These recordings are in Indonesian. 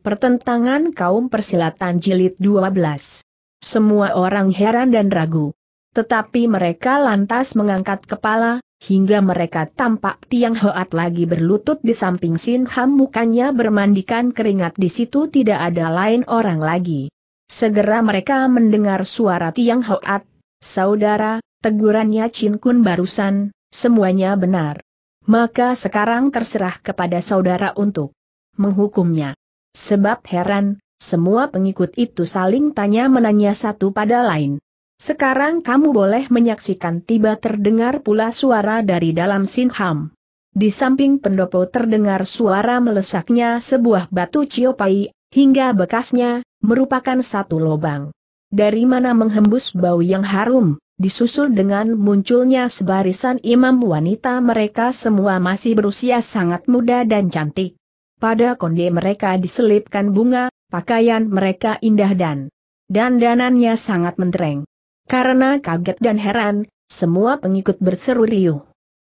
Pertentangan kaum persilatan jilid 12. Semua orang heran dan ragu. Tetapi mereka lantas mengangkat kepala, hingga mereka tampak Tiang Hoat lagi berlutut di samping Sin Ham mukanya bermandikan keringat di situ tidak ada lain orang lagi. Segera mereka mendengar suara Tiang Hoat, saudara, tegurannya Chin Kun barusan, semuanya benar. Maka sekarang terserah kepada saudara untuk menghukumnya. Sebab heran, semua pengikut itu saling tanya menanya satu pada lain. Sekarang kamu boleh menyaksikan tiba terdengar pula suara dari dalam Sinham. Di samping pendopo terdengar suara melesaknya sebuah batu ciopai, hingga bekasnya, merupakan satu lobang. Dari mana menghembus bau yang harum, disusul dengan munculnya sebarisan imam wanita mereka semua masih berusia sangat muda dan cantik. Pada konde mereka diselipkan bunga, pakaian mereka indah dan dandanannya sangat mentereng. Karena kaget dan heran, semua pengikut berseru riuh.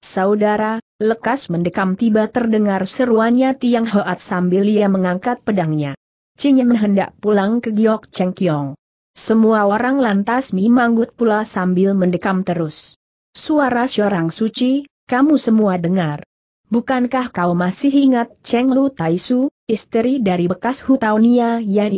Saudara, lekas mendekam tiba terdengar seruannya Tiang Hoat sambil ia mengangkat pedangnya. Cingin hendak pulang ke Giok Cheng Kiong. Semua orang lantas mimanggut pula sambil mendekam terus. Suara seorang suci, kamu semua dengar. Bukankah kau masih ingat Cheng Lu Taisu, istri dari bekas Hutaunia yang di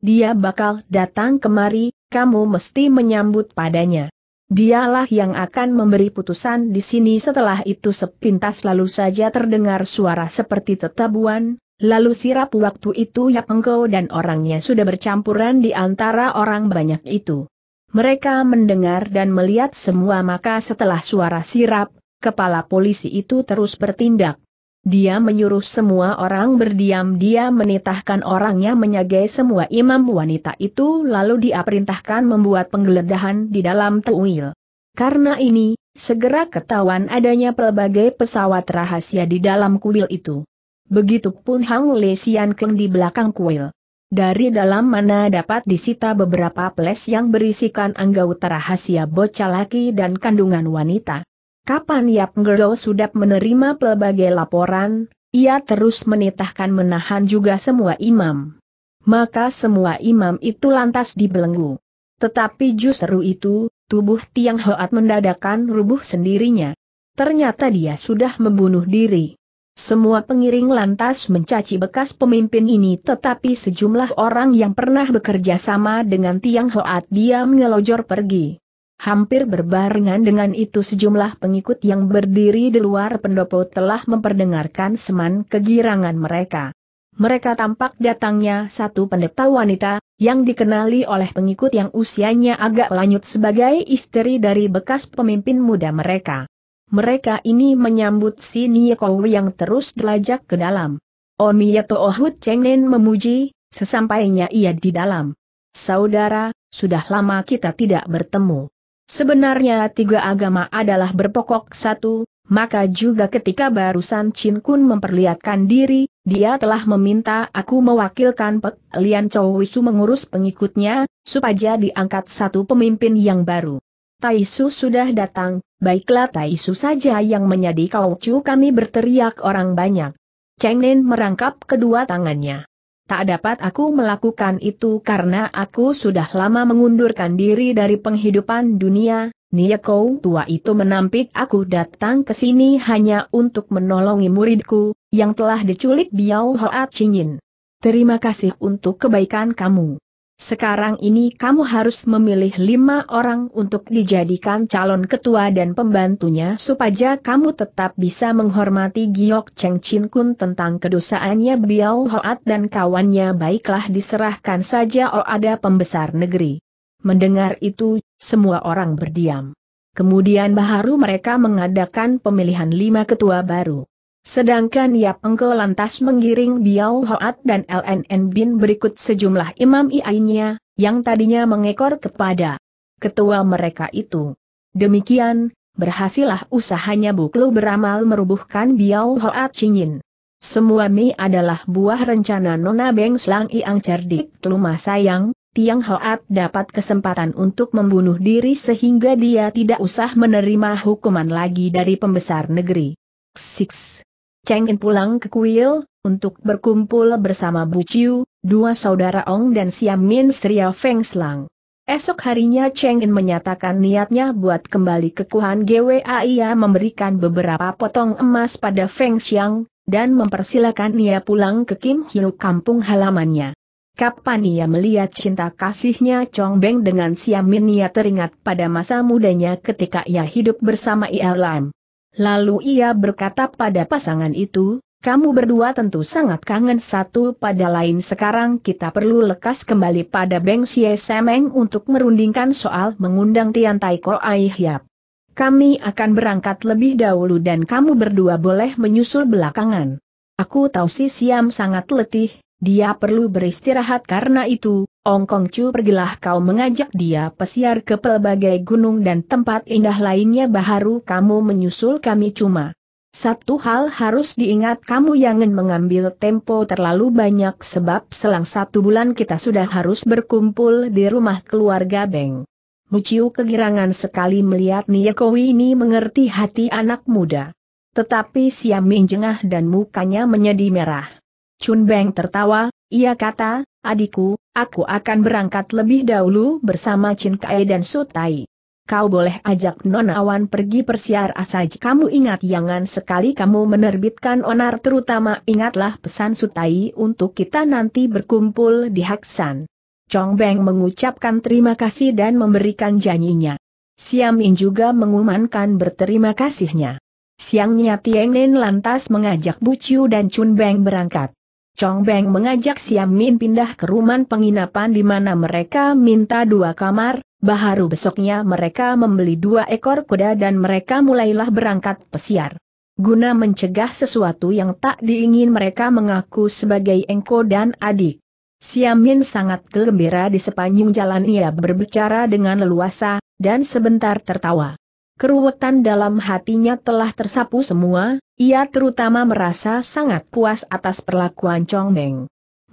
Dia bakal datang kemari, kamu mesti menyambut padanya. Dialah yang akan memberi putusan di sini setelah itu sepintas lalu saja terdengar suara seperti tetabuan, lalu sirap waktu itu ya Engkau dan orangnya sudah bercampuran di antara orang banyak itu. Mereka mendengar dan melihat semua maka setelah suara sirap, kepala polisi itu terus bertindak. Dia menyuruh semua orang berdiam dia menitahkan orangnya menyagai semua imam wanita itu lalu dia perintahkan membuat penggeledahan di dalam tuil. Karena ini, segera ketahuan adanya pelbagai pesawat rahasia di dalam kuil itu. Begitupun Hang Le Sian Keng di belakang kuil. Dari dalam mana dapat disita beberapa ples yang berisikan anggota rahasia bocah laki dan kandungan wanita. Kapan Yap Ngerlo sudah menerima pelbagai laporan, ia terus menitahkan menahan juga semua imam. Maka semua imam itu lantas dibelenggu. Tetapi justru itu, tubuh Tiang Hoat mendadakan rubuh sendirinya. Ternyata dia sudah membunuh diri. Semua pengiring lantas mencaci bekas pemimpin ini tetapi sejumlah orang yang pernah bekerja sama dengan Tiang Hoat dia ngelojor pergi. Hampir berbarengan dengan itu sejumlah pengikut yang berdiri di luar pendopo telah memperdengarkan seman kegirangan mereka. Mereka tampak datangnya satu pendeta wanita, yang dikenali oleh pengikut yang usianya agak lanjut sebagai istri dari bekas pemimpin muda mereka. Mereka ini menyambut si Niekowi yang terus delajak ke dalam. Omiyato Ohut Chengnen memuji, sesampainya ia di dalam. Saudara, sudah lama kita tidak bertemu. Sebenarnya tiga agama adalah berpokok satu, maka juga ketika barusan Chin Kun memperlihatkan diri, dia telah meminta aku mewakilkan Pek Lian Chow Wisu mengurus pengikutnya, supaya diangkat satu pemimpin yang baru. Tai Su sudah datang, baiklah Tai Su saja yang menjadi kau cu kami berteriak orang banyak. Cheng Nen merangkap kedua tangannya. Tak dapat aku melakukan itu karena aku sudah lama mengundurkan diri dari penghidupan dunia, Nia Kou tua itu menampik aku datang ke sini hanya untuk menolongi muridku, yang telah diculik Biao Hoat Chinyin. Terima kasih untuk kebaikan kamu. Sekarang ini kamu harus memilih lima orang untuk dijadikan calon ketua dan pembantunya supaya kamu tetap bisa menghormati Giok Cheng Chin Kun tentang kedosaannya Biao Hoat dan kawannya baiklah diserahkan saja oh ada pembesar negeri. Mendengar itu, semua orang berdiam. Kemudian baru mereka mengadakan pemilihan lima ketua baru. Sedangkan Yap Engko lantas menggiring Biao Hoat dan LNN Bin berikut sejumlah imam iainya, yang tadinya mengekor kepada ketua mereka itu. Demikian, berhasillah usahanya Buklu beramal merubuhkan Biao Hoat Cingin. Semua mi adalah buah rencana Nona Beng Slang Iang cerdik telumah sayang, Tiang Hoat dapat kesempatan untuk membunuh diri sehingga dia tidak usah menerima hukuman lagi dari pembesar negeri. six Cheng In pulang ke kuil, untuk berkumpul bersama Bu Chiu, dua saudara Ong dan Siam Min Sria Feng Slang. Esok harinya Cheng In menyatakan niatnya buat kembali ke Kuhan GWA ia memberikan beberapa potong emas pada Feng Xiang, dan mempersilakan ia pulang ke Kim Hiu kampung halamannya. Kapan ia melihat cinta kasihnya Chong Beng dengan Siam Min ia teringat pada masa mudanya ketika ia hidup bersama Ia Lam. Lalu ia berkata pada pasangan itu, kamu berdua tentu sangat kangen satu pada lain sekarang kita perlu lekas kembali pada Beng Xie Semeng untuk merundingkan soal mengundang Tian Tai Ko Ai Hiap. Kami akan berangkat lebih dahulu dan kamu berdua boleh menyusul belakangan. Aku tahu si Siam sangat letih, dia perlu beristirahat karena itu, Ong Kong Chu pergilah kau mengajak dia pesiar ke pelbagai gunung dan tempat indah lainnya baharu kamu menyusul kami cuma. Satu hal harus diingat kamu jangan mengambil tempo terlalu banyak sebab selang satu bulan kita sudah harus berkumpul di rumah keluarga Beng. Muciu kegirangan sekali melihat Niyakowi ini mengerti hati anak muda. Tetapi Siam jengah dan mukanya menjadi merah. Chun Beng tertawa, ia kata, adikku, Aku akan berangkat lebih dahulu bersama Chin Kai dan Sutai. Kau boleh ajak Nona Awan pergi persiar asaj. kamu ingat jangan sekali kamu menerbitkan onar terutama ingatlah pesan Sutai untuk kita nanti berkumpul di Haksan. Chong Beng mengucapkan terima kasih dan memberikan janjinya. Siamin juga mengumumkan berterima kasihnya. Siangnya Tieng Nen lantas mengajak Bu Chiu dan Chun Beng berangkat. Chong Beng mengajak Siam Min pindah ke rumah penginapan di mana mereka minta dua kamar, baharu besoknya mereka membeli dua ekor kuda dan mereka mulailah berangkat pesiar. Guna mencegah sesuatu yang tak diingin mereka mengaku sebagai engko dan adik. Siam Min sangat gembira di sepanjang jalan ia berbicara dengan leluasa, dan sebentar tertawa keruwetan dalam hatinya telah tersapu semua, ia terutama merasa sangat puas atas perlakuan Chong Meng.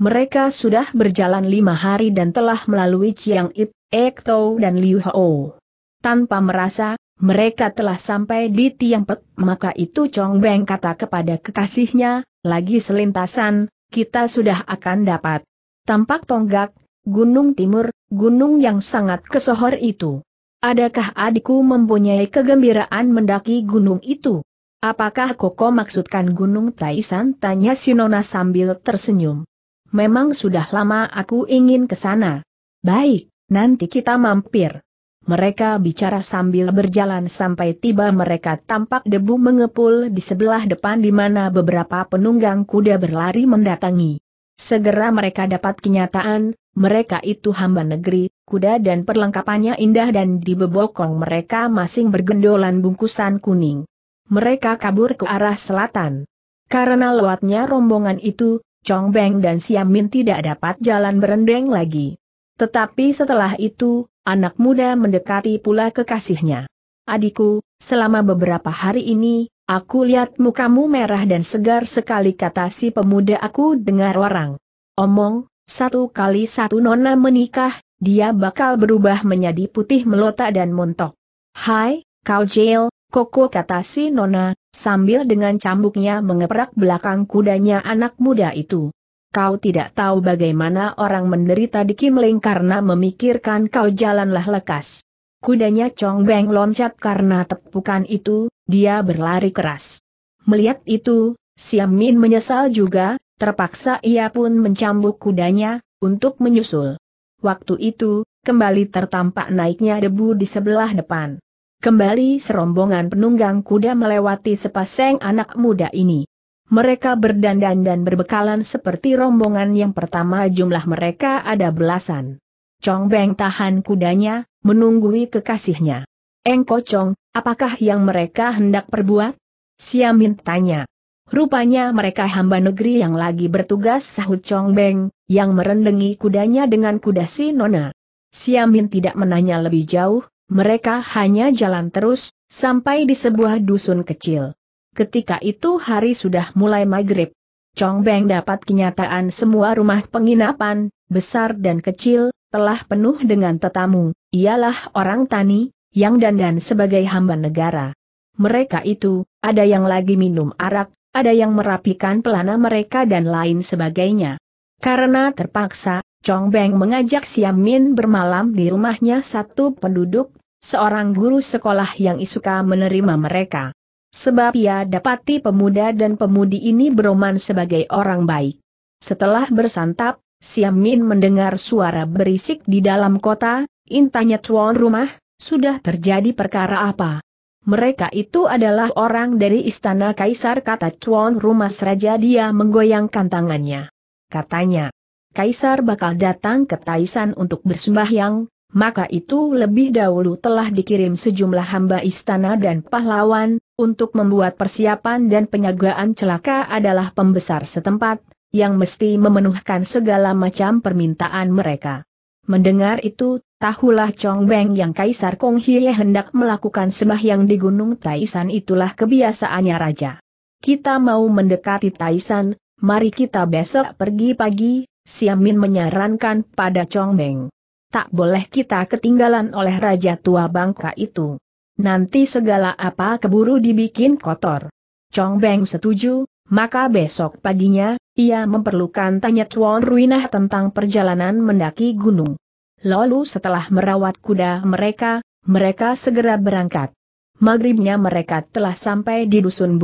Mereka sudah berjalan lima hari dan telah melalui Chiang Ip, Ek Tau dan Liu Ho. Tanpa merasa, mereka telah sampai di Tiang Pek, maka itu Chong Beng kata kepada kekasihnya, lagi selintasan, kita sudah akan dapat. Tampak tonggak, gunung timur, gunung yang sangat kesohor itu. Adakah adikku mempunyai kegembiraan mendaki gunung itu? Apakah Koko maksudkan Gunung Taisan? Tanya Sinona sambil tersenyum. Memang sudah lama aku ingin ke sana. Baik, nanti kita mampir. Mereka bicara sambil berjalan sampai tiba mereka tampak debu mengepul di sebelah depan di mana beberapa penunggang kuda berlari mendatangi. Segera mereka dapat kenyataan, mereka itu hamba negeri, kuda dan perlengkapannya indah dan di bebokong mereka masing bergendolan bungkusan kuning. Mereka kabur ke arah selatan. Karena lewatnya rombongan itu, Chong Beng dan Siam Min tidak dapat jalan berendeng lagi. Tetapi setelah itu, anak muda mendekati pula kekasihnya. Adikku, selama beberapa hari ini, aku lihat mukamu merah dan segar sekali kata si pemuda aku dengar orang. Omong, satu kali satu nona menikah, dia bakal berubah menjadi putih melotak dan montok. Hai, kau jail, koko kata si Nona, sambil dengan cambuknya mengeprak belakang kudanya anak muda itu. Kau tidak tahu bagaimana orang menderita di Kimling karena memikirkan kau jalanlah lekas. Kudanya Chong Beng loncat karena tepukan itu, dia berlari keras. Melihat itu, Siam Min menyesal juga, terpaksa ia pun mencambuk kudanya, untuk menyusul. Waktu itu, kembali tertampak naiknya debu di sebelah depan. Kembali serombongan penunggang kuda melewati sepasang anak muda ini. Mereka berdandan dan berbekalan seperti rombongan yang pertama jumlah mereka ada belasan. Chong Beng tahan kudanya, menunggui kekasihnya. Engko Chong, apakah yang mereka hendak perbuat? Siamin tanya. Rupanya mereka hamba negeri yang lagi bertugas sahut Chong Beng, yang merendengi kudanya dengan kuda si Nona. Siamin tidak menanya lebih jauh, mereka hanya jalan terus, sampai di sebuah dusun kecil. Ketika itu hari sudah mulai maghrib. Chong Beng dapat kenyataan semua rumah penginapan, besar dan kecil, telah penuh dengan tetamu, ialah orang tani, yang dandan sebagai hamba negara. Mereka itu, ada yang lagi minum arak, ada yang merapikan pelana mereka dan lain sebagainya. Karena terpaksa, Chong Beng mengajak Siam Min bermalam di rumahnya satu penduduk, seorang guru sekolah yang isuka menerima mereka. Sebab ia dapati pemuda dan pemudi ini beroman sebagai orang baik. Setelah bersantap, Siam Min mendengar suara berisik di dalam kota, intanya tuan rumah, sudah terjadi perkara apa? Mereka itu adalah orang dari istana kaisar kata Chuan Rumas Raja dia menggoyangkan tangannya. Katanya, kaisar bakal datang ke Taisan untuk bersembahyang, maka itu lebih dahulu telah dikirim sejumlah hamba istana dan pahlawan, untuk membuat persiapan dan penyagaan celaka adalah pembesar setempat, yang mesti memenuhkan segala macam permintaan mereka. Mendengar itu, Tahulah Chong Beng yang Kaisar Kong Hye hendak melakukan sembahyang di Gunung Taisan itulah kebiasaannya Raja. Kita mau mendekati Taisan, mari kita besok pergi pagi, Siamin menyarankan pada Chong Beng. Tak boleh kita ketinggalan oleh Raja Tua Bangka itu. Nanti segala apa keburu dibikin kotor. Chong Beng setuju, maka besok paginya, ia memerlukan tanya Chuan Ruinah tentang perjalanan mendaki gunung. Lalu setelah merawat kuda mereka, mereka segera berangkat. Maghribnya mereka telah sampai di dusun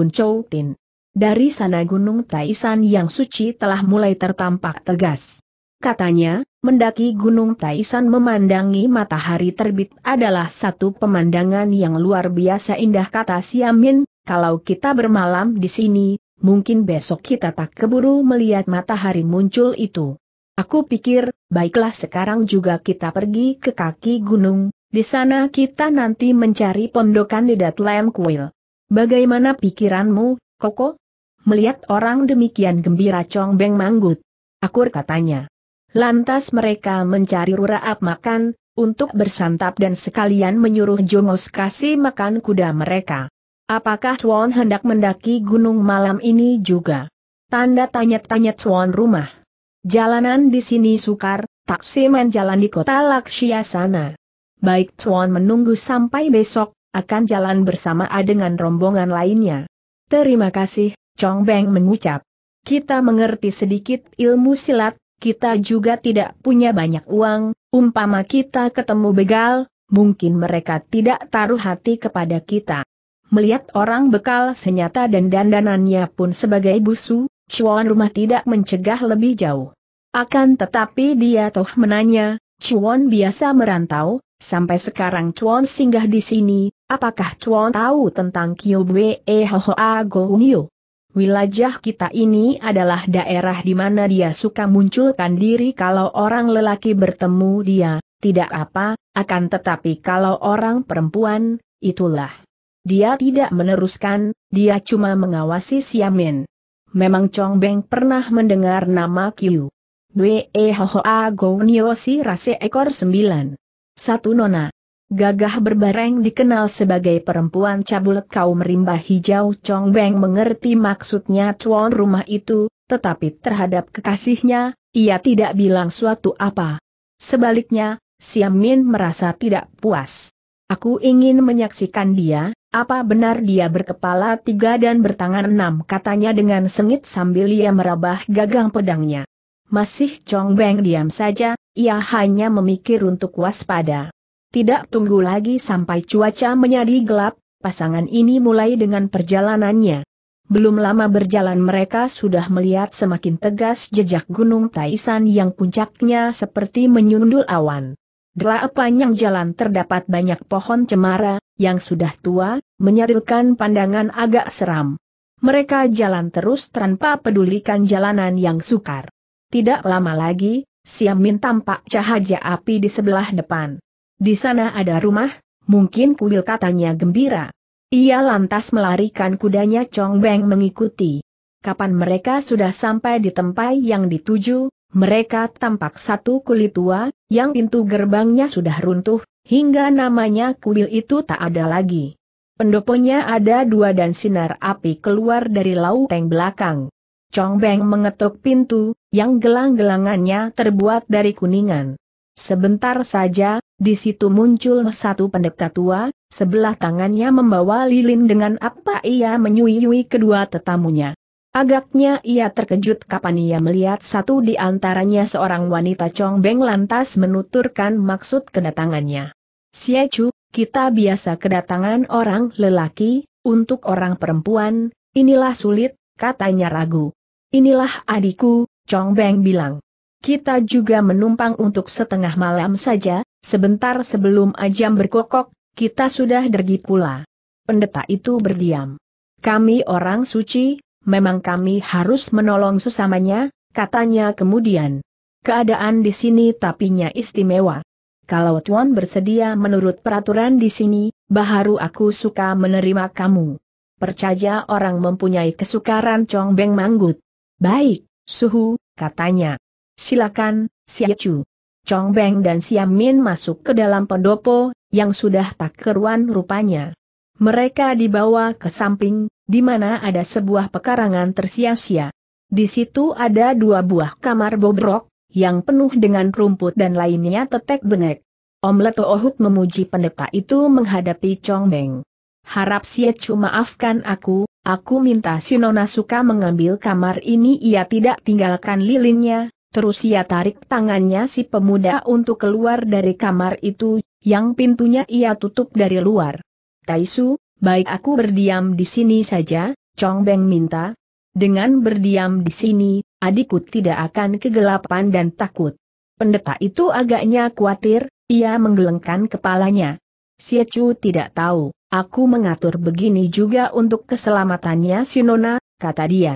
Tin. Dari sana gunung Taisan yang suci telah mulai tertampak tegas. Katanya, mendaki gunung Taisan memandangi matahari terbit adalah satu pemandangan yang luar biasa indah kata Siamin, kalau kita bermalam di sini, mungkin besok kita tak keburu melihat matahari muncul itu. Aku pikir, baiklah sekarang juga kita pergi ke kaki gunung, di sana kita nanti mencari pondokan di Datlem Kuil. Bagaimana pikiranmu, Koko? Melihat orang demikian gembira Chong Beng manggut. Akur katanya. Lantas mereka mencari ruraap makan, untuk bersantap dan sekalian menyuruh Jongos kasih makan kuda mereka. Apakah Chuan hendak mendaki gunung malam ini juga? Tanda tanya-tanya Chuan rumah. Jalanan di sini sukar, taksi jalan di kota Laksia sana. Baik Tuan menunggu sampai besok, akan jalan bersama A dengan rombongan lainnya. Terima kasih, Chong Beng mengucap. Kita mengerti sedikit ilmu silat, kita juga tidak punya banyak uang, umpama kita ketemu begal, mungkin mereka tidak taruh hati kepada kita. Melihat orang bekal senyata dan dandanannya pun sebagai busu, Chuan rumah tidak mencegah lebih jauh. Akan tetapi dia toh menanya, Chuan biasa merantau, sampai sekarang Chuan singgah di sini, apakah Chuan tahu tentang Kyo Kyobwe Hohoa Gohunyu? Wilayah kita ini adalah daerah di mana dia suka munculkan diri kalau orang lelaki bertemu dia, tidak apa, akan tetapi kalau orang perempuan, itulah. Dia tidak meneruskan, dia cuma mengawasi Siamin. Memang Chong Beng pernah mendengar nama Kyu. Dwe Hohoa Gonyo Si Rase Ekor sembilan. Satu Nona. Gagah berbareng dikenal sebagai perempuan cabul kaum rimba hijau Chong Beng mengerti maksudnya tuan rumah itu, tetapi terhadap kekasihnya, ia tidak bilang suatu apa. Sebaliknya, Siam Min merasa tidak puas. Aku ingin menyaksikan dia, apa benar dia berkepala tiga dan bertangan enam katanya dengan sengit sambil ia merabah gagang pedangnya. Masih Chong Beng diam saja, ia hanya memikir untuk waspada. Tidak tunggu lagi sampai cuaca menjadi gelap, pasangan ini mulai dengan perjalanannya. Belum lama berjalan mereka sudah melihat semakin tegas jejak Gunung Taisan yang puncaknya seperti menyundul awan. Gelap panjang jalan terdapat banyak pohon cemara, yang sudah tua, menyarilkan pandangan agak seram. Mereka jalan terus tanpa pedulikan jalanan yang sukar. Tidak lama lagi, Siamin tampak cahaya api di sebelah depan. Di sana ada rumah, mungkin kuil katanya gembira. Ia lantas melarikan kudanya Chong Beng mengikuti. Kapan mereka sudah sampai di tempat yang dituju, mereka tampak satu kulit tua, yang pintu gerbangnya sudah runtuh, hingga namanya kuil itu tak ada lagi. Pendoponya ada dua dan sinar api keluar dari lauteng belakang. Chong Beng mengetuk pintu, yang gelang-gelangannya terbuat dari kuningan. Sebentar saja, di situ muncul satu pendekat tua, sebelah tangannya membawa lilin dengan apa ia menyuyui kedua tetamunya. Agaknya ia terkejut kapan ia melihat satu di antaranya seorang wanita congbeng lantas menuturkan maksud kedatangannya. Siacu, kita biasa kedatangan orang lelaki, untuk orang perempuan, inilah sulit, katanya ragu. Inilah adikku, Chong Beng bilang. Kita juga menumpang untuk setengah malam saja, sebentar sebelum ajam berkokok, kita sudah dergi pula. Pendeta itu berdiam. Kami orang suci, memang kami harus menolong sesamanya, katanya kemudian. Keadaan di sini tapinya istimewa. Kalau Tuan bersedia menurut peraturan di sini, baharu aku suka menerima kamu. Percaya orang mempunyai kesukaran Chong Beng Manggut. Baik, Suhu, katanya. Silakan, Siacu. Chu. Chong Beng dan Siam Min masuk ke dalam pendopo, yang sudah tak keruan rupanya. Mereka dibawa ke samping, di mana ada sebuah pekarangan tersia-sia. Di situ ada dua buah kamar bobrok, yang penuh dengan rumput dan lainnya tetek bengek. Om Leto Ohuk memuji pendeta itu menghadapi Chong Beng harap Chu maafkan aku, aku minta Sinona suka mengambil kamar ini ia tidak tinggalkan lilinnya, terus ia tarik tangannya si pemuda untuk keluar dari kamar itu, yang pintunya ia tutup dari luar. Taisu, baik aku berdiam di sini saja, Chong Beng minta. Dengan berdiam di sini, adikku tidak akan kegelapan dan takut. Pendeta itu agaknya khawatir, ia menggelengkan kepalanya. Siecu tidak tahu. Aku mengatur begini juga untuk keselamatannya Sinona, kata dia.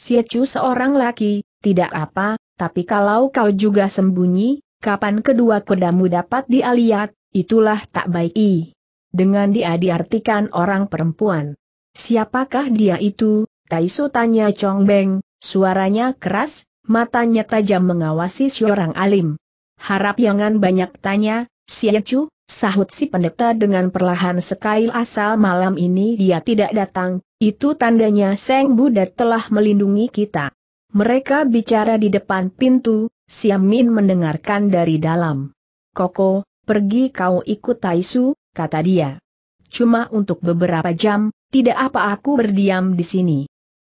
Chu seorang laki, tidak apa, tapi kalau kau juga sembunyi, kapan kedua kudamu dapat dialiat, itulah tak baik i. Dengan dia diartikan orang perempuan. Siapakah dia itu? Taisho tanya Chong Beng, suaranya keras, matanya tajam mengawasi seorang alim. Harap jangan banyak tanya, Chu, sahut si pendeta dengan perlahan sekali asal malam ini dia tidak datang, itu tandanya Seng Buddha telah melindungi kita. Mereka bicara di depan pintu, Siam Min mendengarkan dari dalam. Koko, pergi kau ikut Taisu, kata dia. Cuma untuk beberapa jam, tidak apa aku berdiam di sini.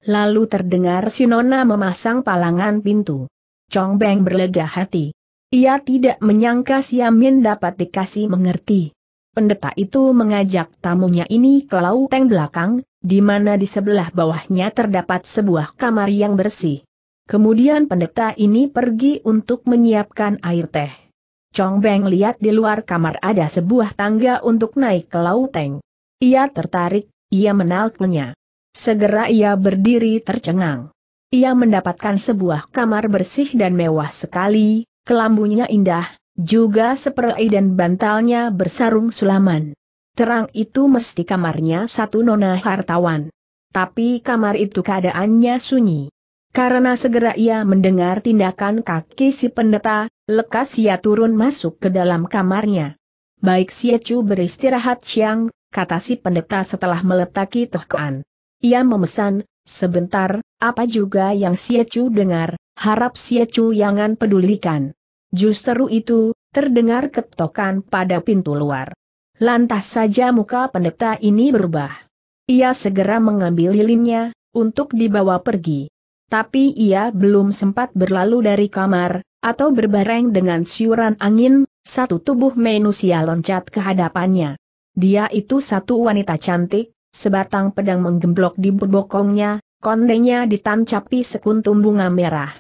Lalu terdengar Sinona memasang palangan pintu. Chong Beng berlega hati. Ia tidak menyangka Siamin dapat dikasih mengerti. Pendeta itu mengajak tamunya ini ke lauteng belakang, di mana di sebelah bawahnya terdapat sebuah kamar yang bersih. Kemudian pendeta ini pergi untuk menyiapkan air teh. Chong Beng lihat di luar kamar ada sebuah tangga untuk naik ke lauteng. Ia tertarik, ia menalknya. Segera ia berdiri tercengang. Ia mendapatkan sebuah kamar bersih dan mewah sekali, kelambunya indah, juga seperai dan bantalnya bersarung sulaman. Terang itu mesti kamarnya satu nona hartawan. Tapi kamar itu keadaannya sunyi. Karena segera ia mendengar tindakan kaki si pendeta, lekas ia turun masuk ke dalam kamarnya. Baik si Ecu beristirahat siang, kata si pendeta setelah meletaki tohkoan. Ia memesan, sebentar, apa juga yang si Ecu dengar, Harap Xie Chu jangan pedulikan. Justru itu, terdengar ketokan pada pintu luar. Lantas saja muka pendeta ini berubah. Ia segera mengambil lilinnya, untuk dibawa pergi. Tapi ia belum sempat berlalu dari kamar, atau berbareng dengan siuran angin, satu tubuh manusia loncat ke hadapannya. Dia itu satu wanita cantik, sebatang pedang menggemblok di bobokongnya, kondenya ditancapi sekuntum bunga merah.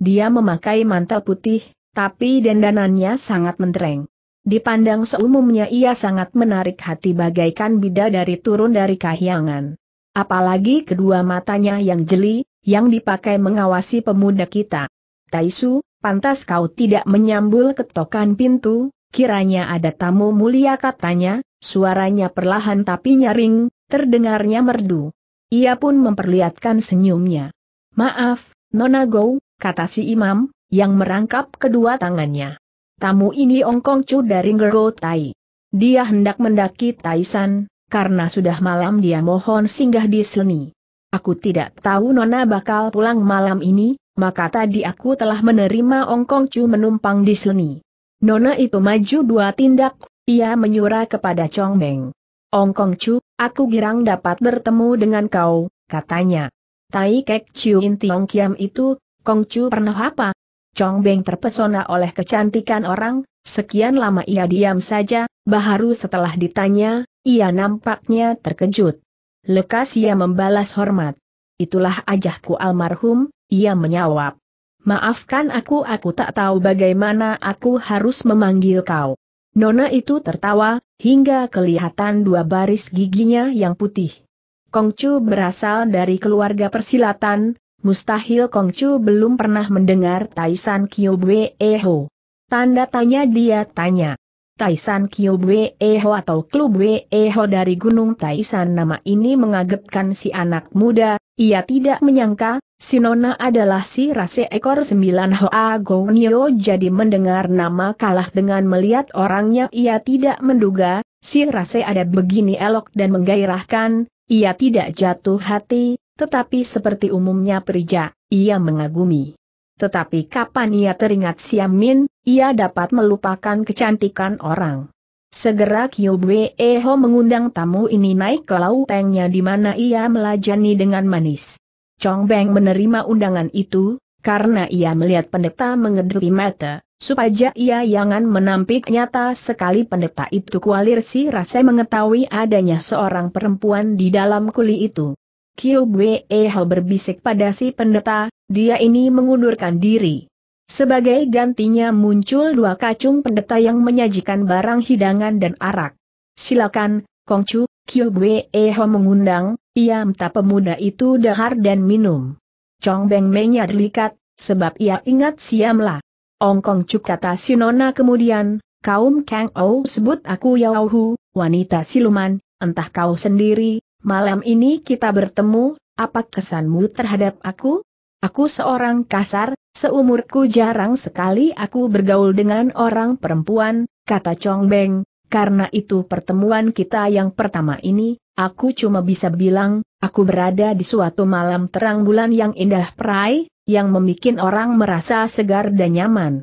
Dia memakai mantel putih, tapi dandanannya sangat mentereng. Dipandang seumumnya ia sangat menarik hati bagaikan bida dari turun dari kahyangan. Apalagi kedua matanya yang jeli, yang dipakai mengawasi pemuda kita. Taisu, pantas kau tidak menyambul ketokan pintu, kiranya ada tamu mulia katanya, suaranya perlahan tapi nyaring, terdengarnya merdu. Ia pun memperlihatkan senyumnya. Maaf, Nona Gou kata si imam, yang merangkap kedua tangannya. Tamu ini Ongkong Chu dari Ngergo Tai. Dia hendak mendaki Taisan, karena sudah malam dia mohon singgah di sini. Aku tidak tahu Nona bakal pulang malam ini, maka tadi aku telah menerima Ongkong Chu menumpang di sini. Nona itu maju dua tindak, ia menyura kepada Chong Beng. Kong Chu, aku girang dapat bertemu dengan kau, katanya. Tai Kek Chiu In Tiong Kiam itu, Kongcu pernah apa? Chong Beng terpesona oleh kecantikan orang, sekian lama ia diam saja, baharu setelah ditanya, ia nampaknya terkejut. Lekas ia membalas hormat. Itulah ajahku almarhum, ia menyawab. Maafkan aku aku tak tahu bagaimana aku harus memanggil kau. Nona itu tertawa, hingga kelihatan dua baris giginya yang putih. Kongcu berasal dari keluarga persilatan, mustahil Kongcu belum pernah mendengar Taisan Bwe Eho. Tanda tanya dia tanya. Taisan Bwe Eho atau Bwe Eho dari Gunung Taisan nama ini mengagetkan si anak muda, ia tidak menyangka, si Nona adalah si rase ekor sembilan Hoa Gonyo jadi mendengar nama kalah dengan melihat orangnya ia tidak menduga, si rase ada begini elok dan menggairahkan, ia tidak jatuh hati, tetapi seperti umumnya perija, ia mengagumi. Tetapi kapan ia teringat Siam Min, ia dapat melupakan kecantikan orang. Segera Kyobwe Eho mengundang tamu ini naik ke laupengnya di mana ia melajani dengan manis. Chong Beng menerima undangan itu, karena ia melihat pendeta mengedupi mata, supaya ia jangan menampik nyata sekali pendeta itu kualir si rasa mengetahui adanya seorang perempuan di dalam kuli itu. Eh, Hau berbisik pada si pendeta, dia ini mengundurkan diri. Sebagai gantinya muncul dua kacung pendeta yang menyajikan barang hidangan dan arak. Silakan, Kongcu, eh, Hau mengundang, ia minta pemuda itu dahar dan minum. Chong Beng menyadlikat, sebab ia ingat siamlah. Ong Kongcu kata Sinona kemudian, kaum Kang Ou sebut aku Yauhu, wanita siluman, entah kau sendiri, Malam ini kita bertemu, apa kesanmu terhadap aku? Aku seorang kasar, seumurku jarang sekali aku bergaul dengan orang perempuan, kata Chong Beng, karena itu pertemuan kita yang pertama ini, aku cuma bisa bilang, aku berada di suatu malam terang bulan yang indah perai, yang membuat orang merasa segar dan nyaman.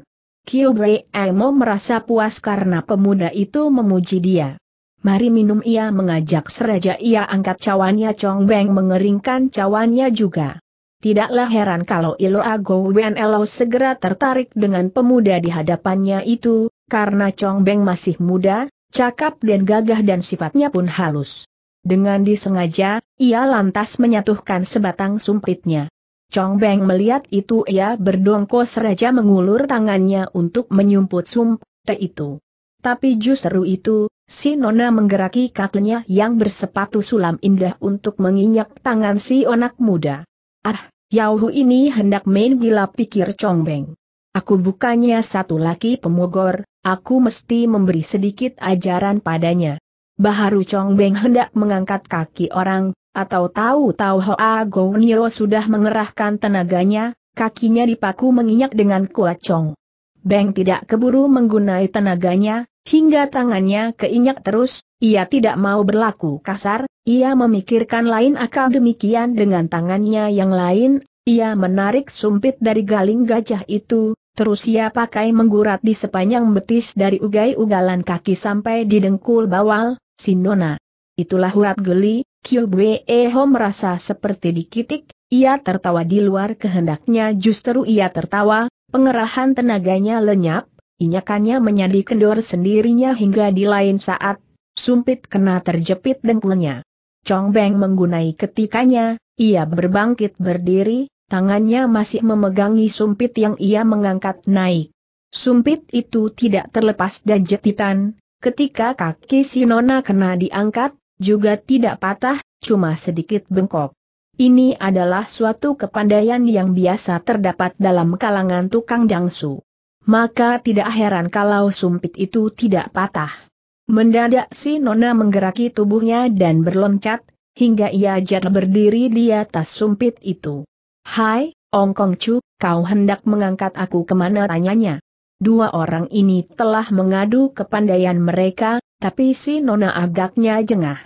Kyo Brei Emo merasa puas karena pemuda itu memuji dia. Mari minum ia mengajak seraja ia angkat cawannya Chong Beng mengeringkan cawannya juga. Tidaklah heran kalau Ilo Ago Elo segera tertarik dengan pemuda di hadapannya itu, karena Chong Beng masih muda, cakap dan gagah dan sifatnya pun halus. Dengan disengaja, ia lantas menyatukan sebatang sumpitnya. Chong Beng melihat itu ia berdongkos raja mengulur tangannya untuk menyumput sumpit itu. Tapi justru itu, si Nona menggeraki kakinya yang bersepatu sulam indah untuk menginjak tangan si anak muda. Ah, yahu ini hendak main gila pikir Congbeng. Aku bukannya satu laki pemogor, aku mesti memberi sedikit ajaran padanya. Baharu Congbeng hendak mengangkat kaki orang, atau tahu-tahu Hoa Gounio sudah mengerahkan tenaganya, kakinya dipaku menginjak dengan kuat Chong Beng tidak keburu menggunai tenaganya, Hingga tangannya keinyak terus, ia tidak mau berlaku kasar, ia memikirkan lain akal demikian dengan tangannya yang lain, ia menarik sumpit dari galing gajah itu, terus ia pakai menggurat di sepanjang betis dari ugai-ugalan kaki sampai di dengkul bawal, Sinona. Itulah urat geli, Kyobwe Eho merasa seperti dikitik, ia tertawa di luar kehendaknya justru ia tertawa, pengerahan tenaganya lenyap, Inyakannya menyadi kendor sendirinya hingga di lain saat, sumpit kena terjepit dengkulnya. Chong Beng menggunai ketikanya, ia berbangkit berdiri, tangannya masih memegangi sumpit yang ia mengangkat naik. Sumpit itu tidak terlepas dan jepitan. ketika kaki Shinona kena diangkat, juga tidak patah, cuma sedikit bengkok. Ini adalah suatu kepandaian yang biasa terdapat dalam kalangan tukang dangsu maka tidak heran kalau sumpit itu tidak patah. Mendadak si Nona menggeraki tubuhnya dan berloncat, hingga ia jatuh berdiri di atas sumpit itu. Hai, Ongkong Chu, kau hendak mengangkat aku kemana tanyanya. Dua orang ini telah mengadu kepandaian mereka, tapi si Nona agaknya jengah.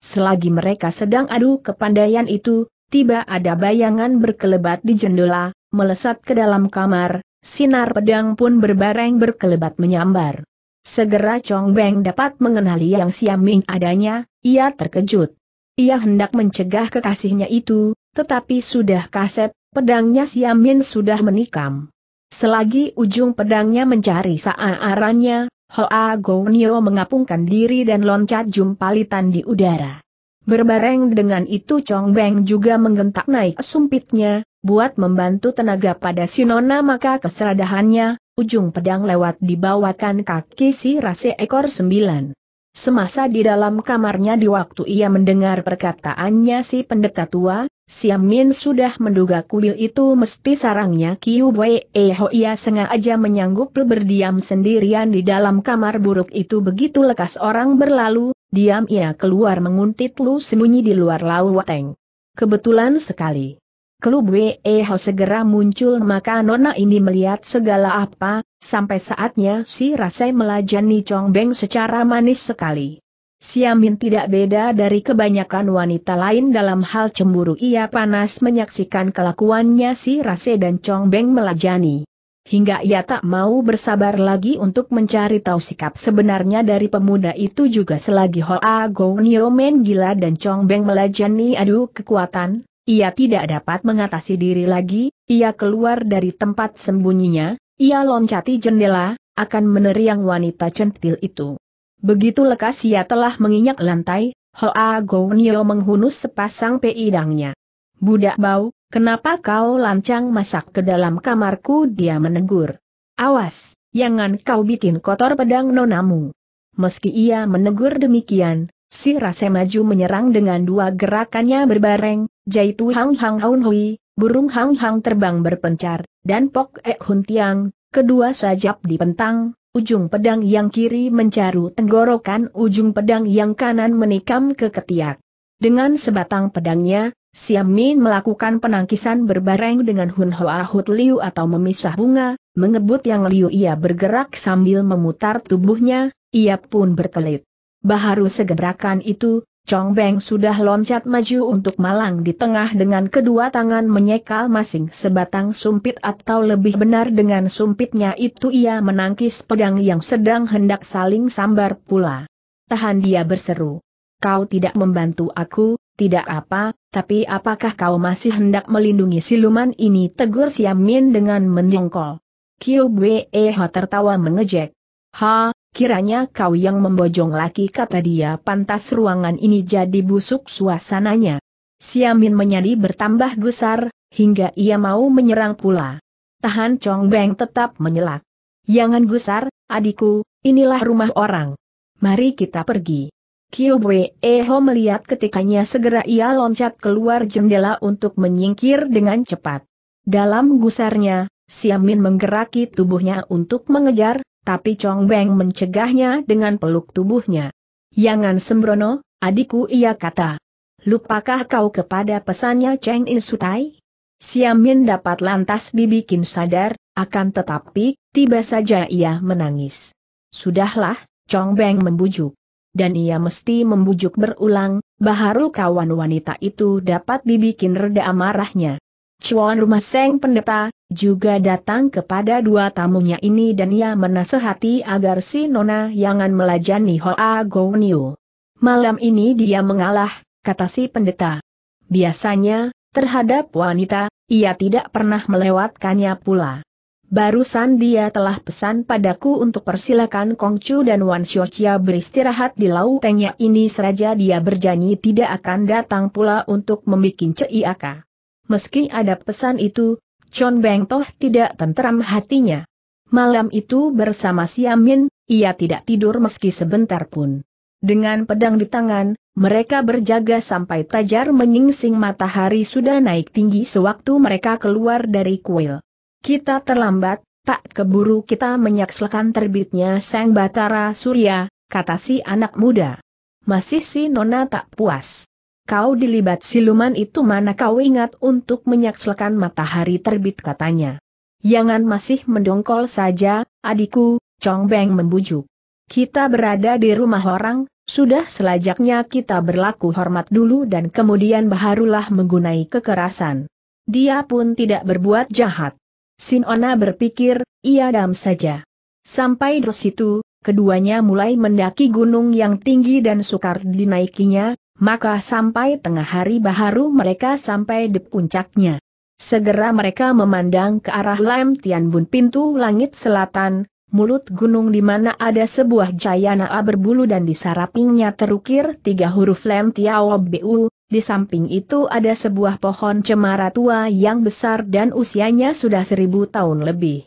Selagi mereka sedang adu kepandaian itu, tiba ada bayangan berkelebat di jendela, melesat ke dalam kamar, Sinar pedang pun berbareng berkelebat menyambar. Segera Chong Beng dapat mengenali yang Siam Ming adanya, ia terkejut. Ia hendak mencegah kekasihnya itu, tetapi sudah kasep, pedangnya Siam Ming sudah menikam. Selagi ujung pedangnya mencari saarannya, Hoa Gonio mengapungkan diri dan loncat jumpalitan di udara. Berbareng dengan itu Chong Beng juga menggentak naik sumpitnya, buat membantu tenaga pada Sinona maka keseradahannya, ujung pedang lewat dibawakan kaki si rase ekor sembilan. Semasa di dalam kamarnya di waktu ia mendengar perkataannya si pendeta tua, Siam Min sudah menduga kuil itu mesti sarangnya Kiu Wei Eho ia sengaja menyanggup berdiam sendirian di dalam kamar buruk itu begitu lekas orang berlalu, Diam ia keluar menguntit Lu sembunyi di luar Lau Wateng. Kebetulan sekali. Klub Weho segera muncul maka Nona ini melihat segala apa, sampai saatnya si Rasai melajani Chong Beng secara manis sekali. Siamin tidak beda dari kebanyakan wanita lain dalam hal cemburu ia panas menyaksikan kelakuannya si Rase dan Chong Beng melajani hingga ia tak mau bersabar lagi untuk mencari tahu sikap sebenarnya dari pemuda itu juga selagi Hoa Gonyo Men gila dan Chong Beng melajani adu kekuatan, ia tidak dapat mengatasi diri lagi, ia keluar dari tempat sembunyinya, ia loncati jendela, akan meneriang wanita centil itu. Begitu lekas ia telah menginjak lantai, Hoa Gonyo menghunus sepasang peidangnya. Budak bau, Kenapa kau lancang masak ke dalam kamarku? Dia menegur. Awas, jangan kau bikin kotor pedang nonamu. Meski ia menegur demikian, si rase maju menyerang dengan dua gerakannya berbareng, yaitu Hang Hang Haun Hui, burung Hang Hang terbang berpencar, dan Pok Ek Hun Tiang, kedua sajap dipentang, ujung pedang yang kiri mencaru tenggorokan ujung pedang yang kanan menikam ke ketiak. Dengan sebatang pedangnya, Siam Min melakukan penangkisan berbareng dengan Hun Hoa Hut Liu atau memisah bunga, mengebut yang Liu ia bergerak sambil memutar tubuhnya, ia pun berkelit. Baharu segebrakan itu, Chong Beng sudah loncat maju untuk malang di tengah dengan kedua tangan menyekal masing sebatang sumpit atau lebih benar dengan sumpitnya itu ia menangkis pedang yang sedang hendak saling sambar pula. Tahan dia berseru. Kau tidak membantu aku, tidak apa, tapi apakah kau masih hendak melindungi siluman ini? Tegur Siamin dengan menjengkol. Kiu Bwe e tertawa mengejek. Ha, kiranya kau yang membojong laki kata dia pantas ruangan ini jadi busuk suasananya. Siamin menyadi bertambah gusar, hingga ia mau menyerang pula. Tahan Chong Beng tetap menyelak. Jangan gusar, adikku, inilah rumah orang. Mari kita pergi. Kyobwe Eho melihat ketikanya segera ia loncat keluar jendela untuk menyingkir dengan cepat. Dalam gusarnya, Siamin menggeraki tubuhnya untuk mengejar, tapi Chong Beng mencegahnya dengan peluk tubuhnya. Yangan sembrono, adikku ia kata. Lupakah kau kepada pesannya Cheng In Sutai? Siamin dapat lantas dibikin sadar, akan tetapi, tiba saja ia menangis. Sudahlah, Chong Beng membujuk dan ia mesti membujuk berulang, baharu kawan wanita itu dapat dibikin reda amarahnya. Cuan rumah Seng Pendeta, juga datang kepada dua tamunya ini dan ia menasehati agar si Nona jangan melajani Hoa Gouniu. Malam ini dia mengalah, kata si pendeta. Biasanya, terhadap wanita, ia tidak pernah melewatkannya pula. Barusan dia telah pesan padaku untuk persilakan Kong dan Wan Xiaochia beristirahat di lautengnya ini seraja dia berjanji tidak akan datang pula untuk membuat Ciaka. Meski ada pesan itu, Chon Beng Toh tidak tenteram hatinya. Malam itu bersama Siamin, ia tidak tidur meski sebentar pun. Dengan pedang di tangan, mereka berjaga sampai tajar menyingsing matahari sudah naik tinggi sewaktu mereka keluar dari kuil kita terlambat, tak keburu kita menyaksikan terbitnya sang batara surya, kata si anak muda. Masih si nona tak puas. Kau dilibat siluman itu mana kau ingat untuk menyaksikan matahari terbit katanya. Jangan masih mendongkol saja, adikku, Chong Beng membujuk. Kita berada di rumah orang, sudah selajaknya kita berlaku hormat dulu dan kemudian barulah menggunai kekerasan. Dia pun tidak berbuat jahat. Sinona berpikir, ia dam saja. Sampai dos situ, keduanya mulai mendaki gunung yang tinggi dan sukar dinaikinya, maka sampai tengah hari baharu mereka sampai di puncaknya. Segera mereka memandang ke arah Lam Tianbun pintu langit selatan, mulut gunung di mana ada sebuah jayana berbulu dan di sarapingnya terukir tiga huruf Lam Tiao Bu, di samping itu ada sebuah pohon cemara tua yang besar dan usianya sudah seribu tahun lebih.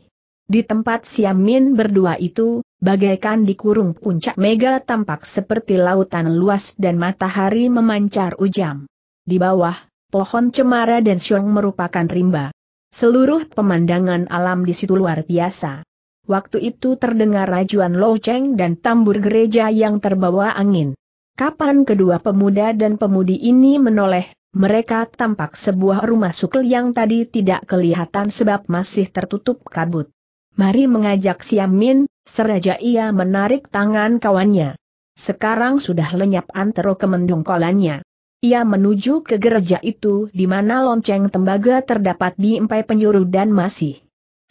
Di tempat Siamin berdua itu, bagaikan dikurung puncak mega tampak seperti lautan luas dan matahari memancar ujam. Di bawah, pohon cemara dan siong merupakan rimba. Seluruh pemandangan alam di situ luar biasa. Waktu itu terdengar rajuan loceng dan tambur gereja yang terbawa angin. Kapan kedua pemuda dan pemudi ini menoleh, mereka tampak sebuah rumah sukel yang tadi tidak kelihatan sebab masih tertutup kabut. Mari mengajak Siamin, seraja ia menarik tangan kawannya. Sekarang sudah lenyap antero kolannya. Ia menuju ke gereja itu di mana lonceng tembaga terdapat di empai penyuruh dan masih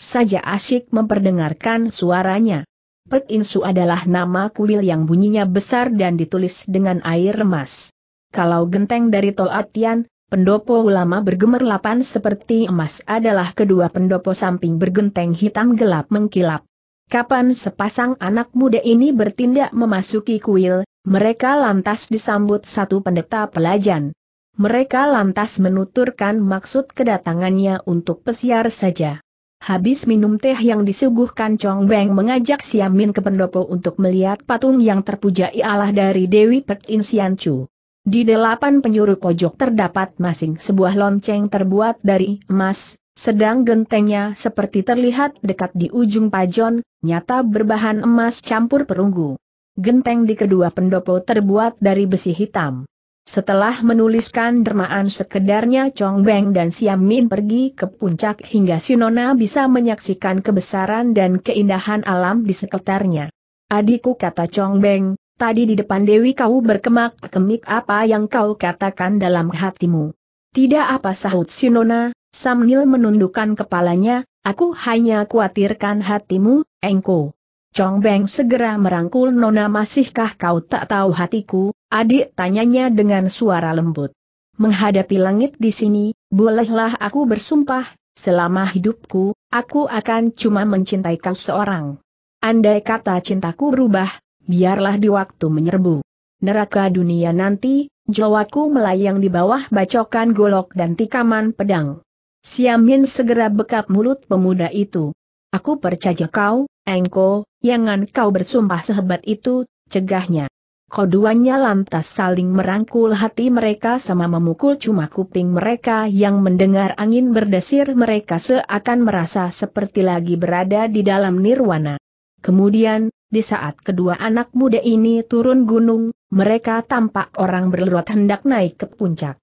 saja asyik memperdengarkan suaranya. Pek Insu adalah nama kuil yang bunyinya besar dan ditulis dengan air emas. Kalau genteng dari Toatian, pendopo ulama bergemerlapan seperti emas adalah kedua pendopo samping bergenteng hitam gelap mengkilap. Kapan sepasang anak muda ini bertindak memasuki kuil, mereka lantas disambut satu pendeta pelajan. Mereka lantas menuturkan maksud kedatangannya untuk pesiar saja. Habis minum teh yang disuguhkan Chong Beng mengajak Siamin ke pendopo untuk melihat patung yang terpuja ialah dari Dewi Pertin Sian Chu. Di delapan penyuru pojok terdapat masing sebuah lonceng terbuat dari emas, sedang gentengnya seperti terlihat dekat di ujung pajon, nyata berbahan emas campur perunggu. Genteng di kedua pendopo terbuat dari besi hitam. Setelah menuliskan dermaan sekedarnya Chong Beng dan Siam Min pergi ke puncak hingga Sinona bisa menyaksikan kebesaran dan keindahan alam di sekitarnya. Adikku kata Chong Beng, tadi di depan Dewi kau berkemak-kemik apa yang kau katakan dalam hatimu. Tidak apa sahut Sinona, sambil menundukkan kepalanya, aku hanya khawatirkan hatimu, engko. Chong Beng segera merangkul Nona masihkah kau tak tahu hatiku, adik tanyanya dengan suara lembut. Menghadapi langit di sini, bolehlah aku bersumpah, selama hidupku, aku akan cuma mencintai kau seorang. Andai kata cintaku berubah, biarlah di waktu menyerbu. Neraka dunia nanti, Jawaku melayang di bawah bacokan golok dan tikaman pedang. Siamin segera bekap mulut pemuda itu. Aku percaya kau, Engko, Jangan kau bersumpah sehebat itu, cegahnya. Keduanya lantas saling merangkul hati mereka sama memukul cuma kuping mereka yang mendengar angin berdesir mereka seakan merasa seperti lagi berada di dalam nirwana. Kemudian, di saat kedua anak muda ini turun gunung, mereka tampak orang berlewat hendak naik ke puncak.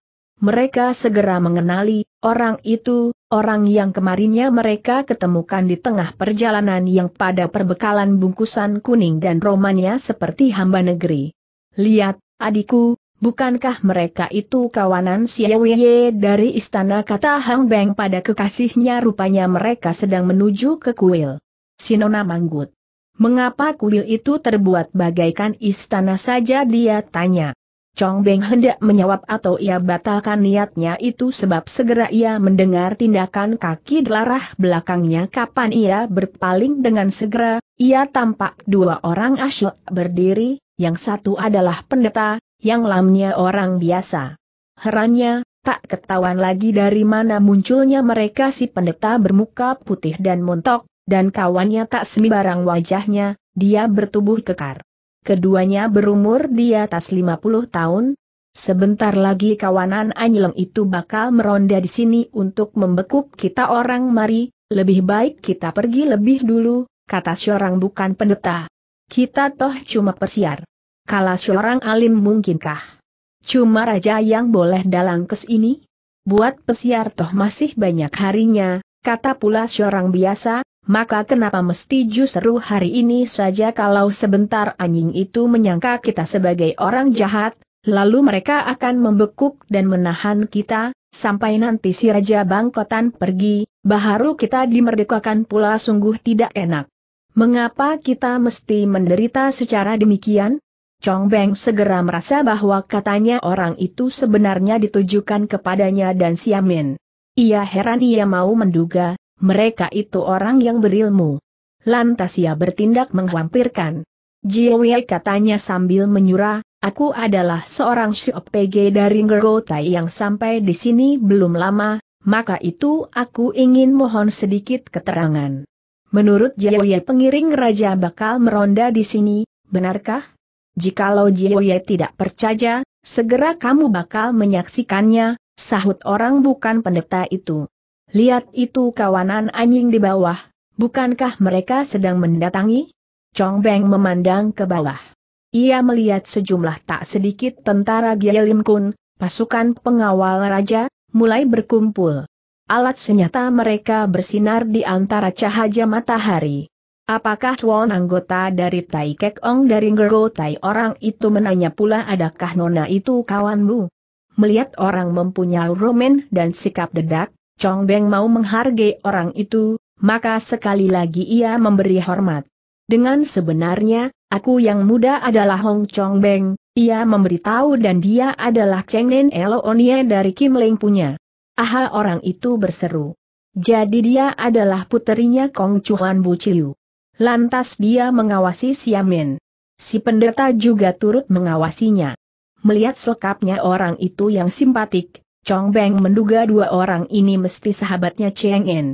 Mereka segera mengenali orang itu, orang yang kemarinnya mereka ketemukan di tengah perjalanan yang pada perbekalan bungkusan kuning dan romannya seperti hamba negeri. Lihat, adikku, bukankah mereka itu kawanan Xiaoye dari istana kata Hang Beng pada kekasihnya rupanya mereka sedang menuju ke kuil. Sinona manggut. Mengapa kuil itu terbuat bagaikan istana saja dia tanya. Chong Beng hendak menjawab atau ia batalkan niatnya itu sebab segera ia mendengar tindakan kaki delarah belakangnya kapan ia berpaling dengan segera, ia tampak dua orang asyik berdiri, yang satu adalah pendeta, yang lamnya orang biasa. Herannya, tak ketahuan lagi dari mana munculnya mereka si pendeta bermuka putih dan montok, dan kawannya tak sembarang wajahnya, dia bertubuh kekar keduanya berumur di atas 50 tahun, Sebentar lagi kawanan Anyeleng itu bakal meronda di sini untuk membekuk kita orang mari, lebih baik kita pergi lebih dulu, kata seorang bukan pendeta. Kita toh cuma persiar. Kala seorang alim mungkinkah? Cuma raja yang boleh dalang kes ini? Buat pesiar toh masih banyak harinya, kata pula seorang biasa, maka kenapa mesti justru hari ini saja kalau sebentar anjing itu menyangka kita sebagai orang jahat, lalu mereka akan membekuk dan menahan kita, sampai nanti si Raja Bangkotan pergi, baharu kita dimerdekakan pula sungguh tidak enak. Mengapa kita mesti menderita secara demikian? Chong Beng segera merasa bahwa katanya orang itu sebenarnya ditujukan kepadanya dan Siamin. Ia heran ia mau menduga, mereka itu orang yang berilmu. Lantas ia bertindak menghampirkan. Jiwei katanya sambil menyura, aku adalah seorang Siopege dari Ngergotai yang sampai di sini belum lama, maka itu aku ingin mohon sedikit keterangan. Menurut Jiwei pengiring raja bakal meronda di sini, benarkah? Jikalau Jiwei tidak percaya, segera kamu bakal menyaksikannya, sahut orang bukan pendeta itu. Lihat itu kawanan anjing di bawah, bukankah mereka sedang mendatangi? Chong Beng memandang ke bawah. Ia melihat sejumlah tak sedikit tentara Gyalim Kun, pasukan pengawal raja, mulai berkumpul. Alat senjata mereka bersinar di antara cahaya matahari. Apakah Chuan anggota dari Tai Kek Ong dari Gergo Tai orang itu menanya pula adakah Nona itu kawanmu? Melihat orang mempunyai romen dan sikap dedak, Chong Beng mau menghargai orang itu, maka sekali lagi ia memberi hormat. Dengan sebenarnya, aku yang muda adalah Hong Chong Beng, ia memberitahu dan dia adalah Cheng Nen Eloonie dari Kim Leng punya. Aha orang itu berseru. Jadi dia adalah puterinya Kong Chuan Bu Chiu. Lantas dia mengawasi Siamen. Si pendeta juga turut mengawasinya. Melihat sokapnya orang itu yang simpatik, Chong Beng menduga dua orang ini mesti sahabatnya Cheng En.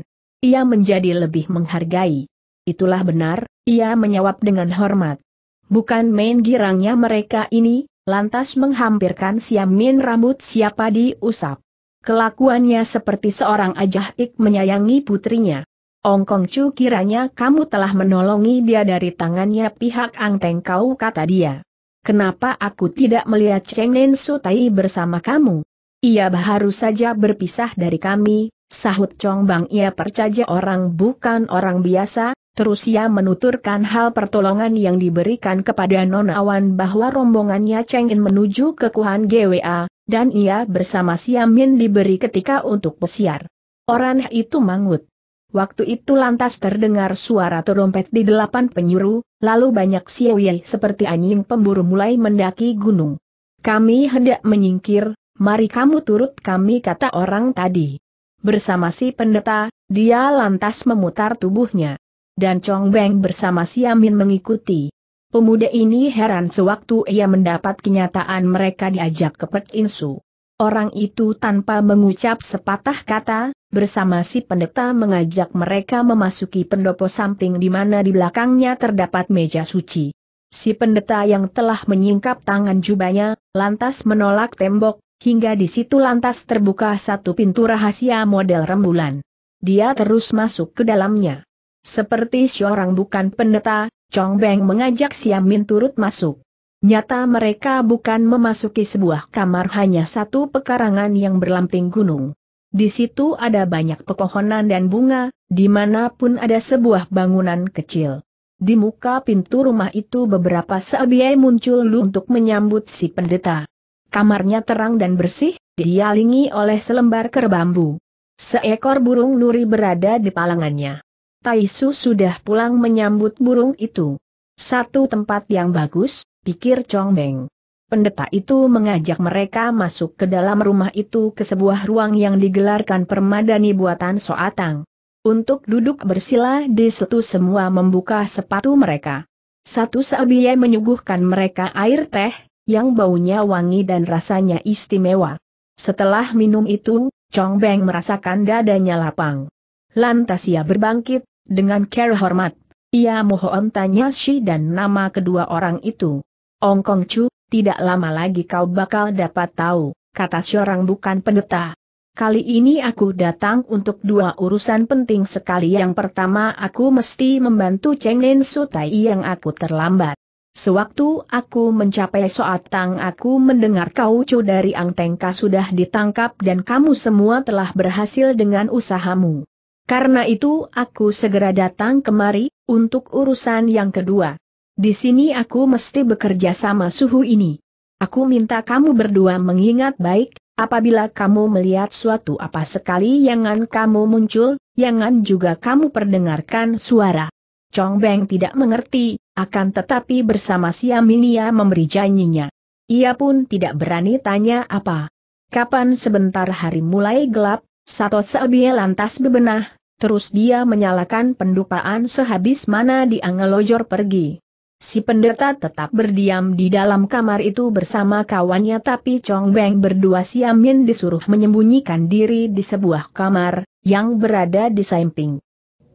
Ia menjadi lebih menghargai. Itulah benar, ia menjawab dengan hormat. Bukan main girangnya mereka ini, lantas menghampirkan min rambut siapa diusap. Kelakuannya seperti seorang ik menyayangi putrinya. Ong Kong Chu kiranya kamu telah menolongi dia dari tangannya pihak Teng kau kata dia. Kenapa aku tidak melihat Cheng Nen Sutai bersama kamu? Ia baru saja berpisah dari kami, sahut Chong Bang ia percaya orang bukan orang biasa, terus ia menuturkan hal pertolongan yang diberikan kepada Awan bahwa rombongannya Cheng In menuju ke Kuhan GWA, dan ia bersama Siamin diberi ketika untuk pesiar. Orang itu mangut. Waktu itu lantas terdengar suara terompet di delapan penyuru, lalu banyak siawi seperti anjing pemburu mulai mendaki gunung. Kami hendak menyingkir, mari kamu turut kami kata orang tadi. Bersama si pendeta, dia lantas memutar tubuhnya. Dan Chong Beng bersama si Amin mengikuti. Pemuda ini heran sewaktu ia mendapat kenyataan mereka diajak ke Pek Insu. Orang itu tanpa mengucap sepatah kata, bersama si pendeta mengajak mereka memasuki pendopo samping di mana di belakangnya terdapat meja suci. Si pendeta yang telah menyingkap tangan jubahnya, lantas menolak tembok, Hingga di situ lantas terbuka satu pintu rahasia model rembulan. Dia terus masuk ke dalamnya. Seperti seorang bukan pendeta, Chong Beng mengajak Siam Min turut masuk. Nyata mereka bukan memasuki sebuah kamar hanya satu pekarangan yang berlamping gunung. Di situ ada banyak pepohonan dan bunga, dimanapun ada sebuah bangunan kecil. Di muka pintu rumah itu beberapa seabiai muncul lu untuk menyambut si pendeta. Kamarnya terang dan bersih, dialingi oleh selembar kerbambu. Seekor burung nuri berada di palangannya. Taisu sudah pulang menyambut burung itu. Satu tempat yang bagus, pikir Chong Beng. Pendeta itu mengajak mereka masuk ke dalam rumah itu ke sebuah ruang yang digelarkan permadani buatan Soatang. Untuk duduk bersila di situ semua membuka sepatu mereka. Satu sabiye menyuguhkan mereka air teh, yang baunya wangi dan rasanya istimewa. Setelah minum itu, Chong Beng merasakan dadanya lapang. Lantas ia berbangkit, dengan care hormat. Ia mohon tanya Shi dan nama kedua orang itu. Ong Kong Chu, tidak lama lagi kau bakal dapat tahu, kata seorang bukan pendeta. Kali ini aku datang untuk dua urusan penting sekali. Yang pertama aku mesti membantu Cheng Nen Sutai yang aku terlambat. Sewaktu aku mencapai Soatang aku mendengar kau cu dari Angtengka sudah ditangkap dan kamu semua telah berhasil dengan usahamu. Karena itu aku segera datang kemari, untuk urusan yang kedua. Di sini aku mesti bekerja sama suhu ini. Aku minta kamu berdua mengingat baik, apabila kamu melihat suatu apa sekali yangan kamu muncul, yangan juga kamu perdengarkan suara. Chong Beng tidak mengerti, akan tetapi bersama Siaminia memberi janjinya. Ia pun tidak berani tanya apa. Kapan sebentar hari mulai gelap, Sato Sabie lantas bebenah, terus dia menyalakan pendupaan sehabis mana Angelojor pergi. Si pendeta tetap berdiam di dalam kamar itu bersama kawannya tapi Chong Beng berdua Siamin disuruh menyembunyikan diri di sebuah kamar, yang berada di samping.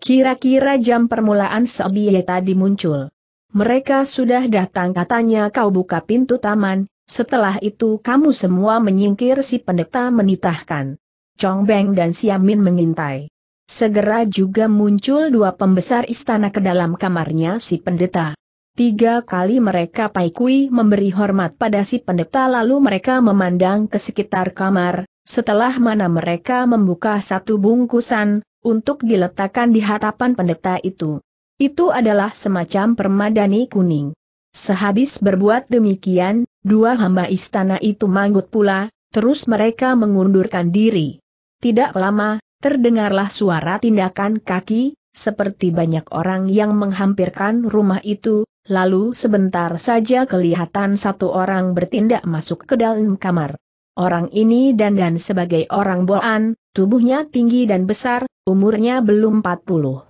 Kira-kira jam permulaan Sobie tadi muncul. Mereka sudah datang katanya kau buka pintu taman, setelah itu kamu semua menyingkir si pendeta menitahkan. Chong Beng dan Siamin mengintai. Segera juga muncul dua pembesar istana ke dalam kamarnya si pendeta. Tiga kali mereka Paikui memberi hormat pada si pendeta lalu mereka memandang ke sekitar kamar, setelah mana mereka membuka satu bungkusan, untuk diletakkan di hadapan pendeta itu. Itu adalah semacam permadani kuning. Sehabis berbuat demikian, dua hamba istana itu manggut pula, terus mereka mengundurkan diri. Tidak lama, terdengarlah suara tindakan kaki, seperti banyak orang yang menghampirkan rumah itu, lalu sebentar saja kelihatan satu orang bertindak masuk ke dalam kamar. Orang ini dan dan sebagai orang boan, tubuhnya tinggi dan besar, umurnya belum 40.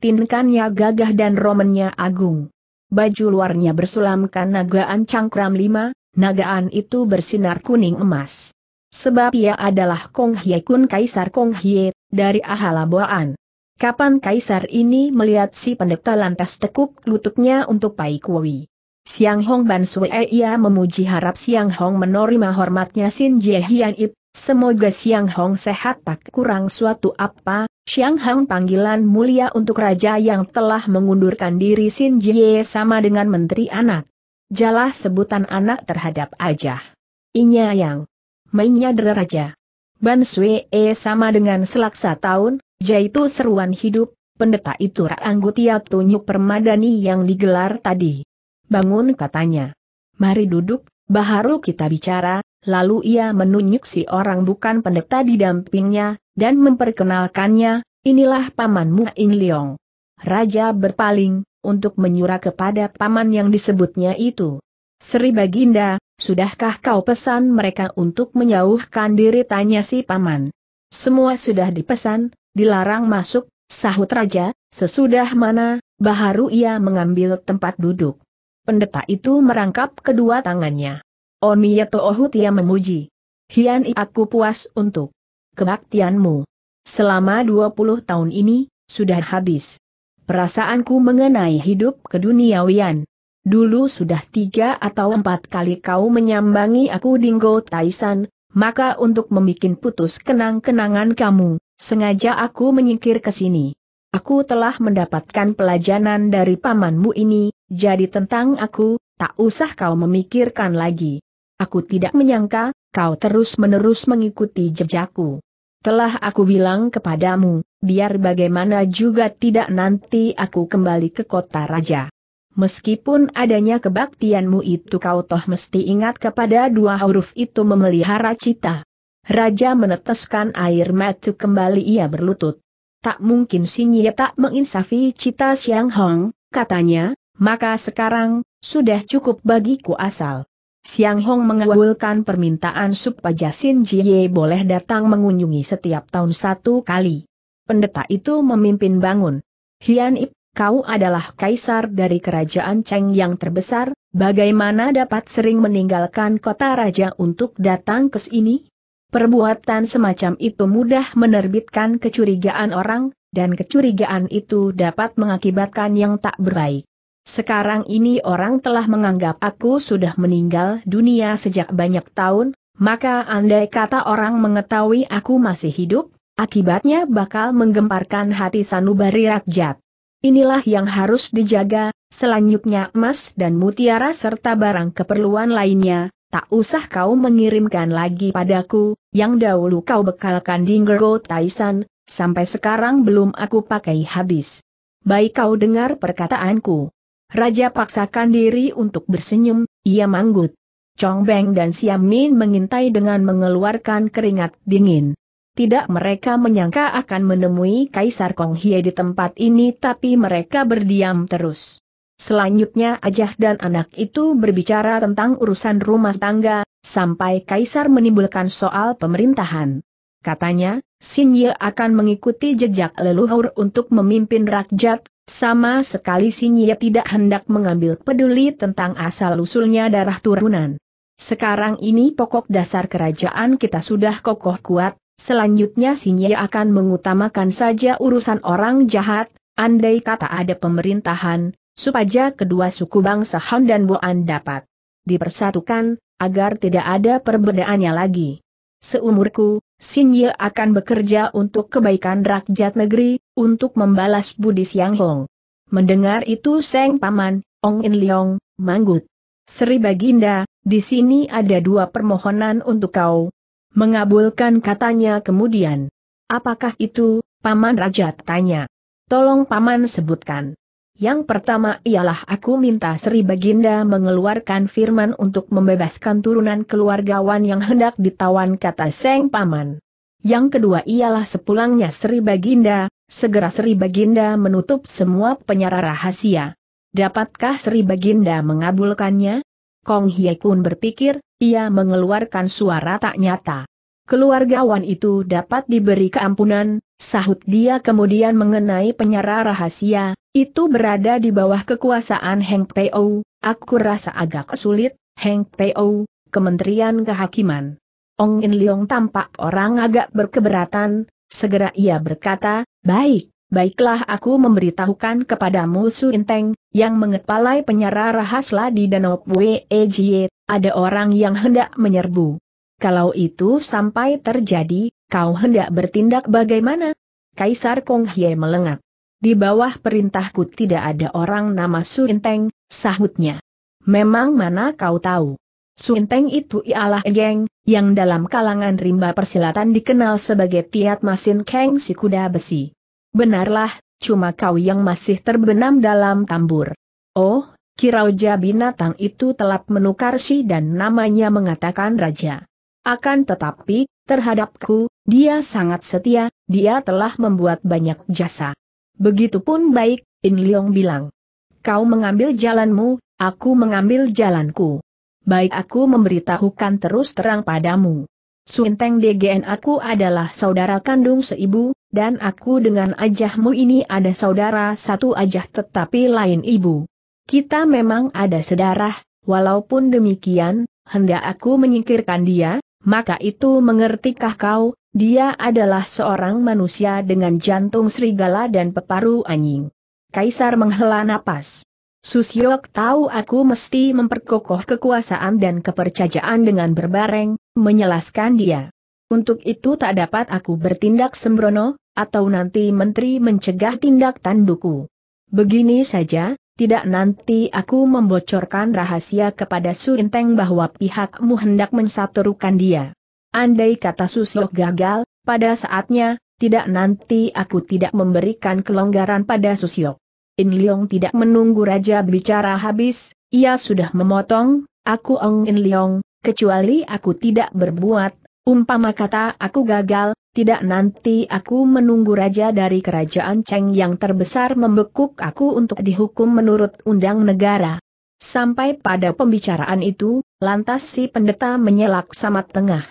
Tinkannya gagah dan romennya agung. Baju luarnya bersulamkan nagaan cangkram lima, nagaan itu bersinar kuning emas. Sebab ia adalah Kong Hye Kun Kaisar Kong Hye, dari Ahala Boan. Kapan Kaisar ini melihat si pendeta lantas tekuk lututnya untuk Pai Kui. Siang Hong Ban Sue ia memuji harap Siang Hong menerima hormatnya Sin Jie Hian Ip, semoga Siang Hong sehat tak kurang suatu apa, Siang Hong panggilan mulia untuk raja yang telah mengundurkan diri Sin Jie sama dengan menteri anak. Jalah sebutan anak terhadap aja. Inya yang Mainnya raja. Ban Sue sama dengan selaksa tahun, jaitu seruan hidup, pendeta itu Raanggutia Tunjuk Permadani yang digelar tadi bangun katanya. Mari duduk, baharu kita bicara, lalu ia menunjuk si orang bukan pendeta di dampingnya, dan memperkenalkannya, inilah pamanmu In Leong. Raja berpaling, untuk menyuruh kepada paman yang disebutnya itu. Sri Baginda, sudahkah kau pesan mereka untuk menjauhkan diri tanya si paman? Semua sudah dipesan, dilarang masuk, sahut raja, sesudah mana, Baharu ia mengambil tempat duduk pendeta itu merangkap kedua tangannya. Omiyato Ohutia memuji. Hian aku puas untuk kebaktianmu. Selama 20 tahun ini, sudah habis. Perasaanku mengenai hidup keduniawian. Dulu sudah tiga atau empat kali kau menyambangi aku Dinggo Taisan, maka untuk membuat putus kenang-kenangan kamu, sengaja aku menyingkir ke sini. Aku telah mendapatkan pelajaran dari pamanmu ini, jadi tentang aku, tak usah kau memikirkan lagi. Aku tidak menyangka, kau terus-menerus mengikuti jejakku. Telah aku bilang kepadamu, biar bagaimana juga tidak nanti aku kembali ke kota raja. Meskipun adanya kebaktianmu itu kau toh mesti ingat kepada dua huruf itu memelihara cita. Raja meneteskan air mata kembali ia berlutut. Tak mungkin si tak menginsafi cita Siang Hong, katanya, maka sekarang, sudah cukup bagiku asal. Siang Hong mengawulkan permintaan supaya Sin Jie boleh datang mengunjungi setiap tahun satu kali. Pendeta itu memimpin bangun. Hian Ip, kau adalah kaisar dari kerajaan Cheng yang terbesar, bagaimana dapat sering meninggalkan kota raja untuk datang ke sini? Perbuatan semacam itu mudah menerbitkan kecurigaan orang, dan kecurigaan itu dapat mengakibatkan yang tak berbaik. Sekarang ini orang telah menganggap aku sudah meninggal dunia sejak banyak tahun, maka andai kata orang mengetahui aku masih hidup, akibatnya bakal menggemparkan hati sanubari rakyat. Inilah yang harus dijaga, selanjutnya emas dan mutiara serta barang keperluan lainnya, tak usah kau mengirimkan lagi padaku, yang dahulu kau bekalkan di Dingergo taisan, sampai sekarang belum aku pakai habis. Baik kau dengar perkataanku. Raja paksakan diri untuk bersenyum, ia manggut. Chong Beng dan Siam Min mengintai dengan mengeluarkan keringat dingin. Tidak mereka menyangka akan menemui Kaisar Kong Hie di tempat ini tapi mereka berdiam terus. Selanjutnya Ajah dan anak itu berbicara tentang urusan rumah tangga, sampai Kaisar menimbulkan soal pemerintahan. Katanya, Ye akan mengikuti jejak leluhur untuk memimpin rakyat, sama sekali Sinye tidak hendak mengambil peduli tentang asal-usulnya darah turunan. Sekarang ini pokok dasar kerajaan kita sudah kokoh kuat, selanjutnya Sinye akan mengutamakan saja urusan orang jahat, andai kata ada pemerintahan, supaya kedua suku bangsa Han dan Boan dapat dipersatukan, agar tidak ada perbedaannya lagi. Seumurku, Sinye akan bekerja untuk kebaikan rakyat negeri, untuk membalas budi Siang Hong. Mendengar itu Seng Paman, Ong In Leong, manggut. Sri Baginda, di sini ada dua permohonan untuk kau. Mengabulkan katanya kemudian. Apakah itu, Paman Raja tanya. Tolong Paman sebutkan. Yang pertama ialah aku minta Sri Baginda mengeluarkan firman untuk membebaskan turunan keluargawan yang hendak ditawan kata Seng Paman. Yang kedua ialah sepulangnya Sri Baginda, segera Sri Baginda menutup semua penyara rahasia. Dapatkah Sri Baginda mengabulkannya? Kong Hye Kun berpikir, ia mengeluarkan suara tak nyata. Keluargawan itu dapat diberi keampunan, Sahut dia kemudian mengenai penyara rahasia, itu berada di bawah kekuasaan Heng Teo, aku rasa agak sulit, Heng Teo, Kementerian Kehakiman. Ong In Leong tampak orang agak berkeberatan, segera ia berkata, baik, baiklah aku memberitahukan kepadamu Su Inteng, yang mengepalai penyara rahasla di Danau Pue Ejie, ada orang yang hendak menyerbu. Kalau itu sampai terjadi, Kau hendak bertindak bagaimana? Kaisar Kong Hye melengak. Di bawah perintahku tidak ada orang nama Su Suinteng, sahutnya. Memang mana kau tahu? Su Suinteng itu ialah Geng, yang dalam kalangan rimba persilatan dikenal sebagai Tiat Masin Keng si kuda besi. Benarlah, cuma kau yang masih terbenam dalam tambur. Oh, Kirauja binatang itu telap menukar si dan namanya mengatakan raja. Akan tetapi, terhadapku, dia sangat setia, dia telah membuat banyak jasa. Begitupun baik, In Leong bilang. Kau mengambil jalanmu, aku mengambil jalanku. Baik aku memberitahukan terus terang padamu. Suinteng DGN aku adalah saudara kandung seibu, dan aku dengan ajahmu ini ada saudara satu ajah tetapi lain ibu. Kita memang ada sedarah, walaupun demikian, hendak aku menyingkirkan dia, maka itu mengertikah kau, dia adalah seorang manusia dengan jantung serigala dan peparu anjing. Kaisar menghela napas. Susyok tahu aku mesti memperkokoh kekuasaan dan kepercayaan dengan berbareng, menjelaskan dia. Untuk itu tak dapat aku bertindak sembrono, atau nanti menteri mencegah tindak tanduku. Begini saja, tidak nanti aku membocorkan rahasia kepada Su Inteng bahwa pihakmu hendak mensaturukan dia. Andai kata Suslo gagal, pada saatnya, tidak nanti aku tidak memberikan kelonggaran pada Susyo. In Leong tidak menunggu Raja bicara habis, ia sudah memotong, aku Ong In Leong, kecuali aku tidak berbuat, Umpama kata aku gagal, tidak nanti aku menunggu raja dari kerajaan Cheng yang terbesar membekuk aku untuk dihukum menurut undang negara. Sampai pada pembicaraan itu, lantas si pendeta menyelak sama tengah.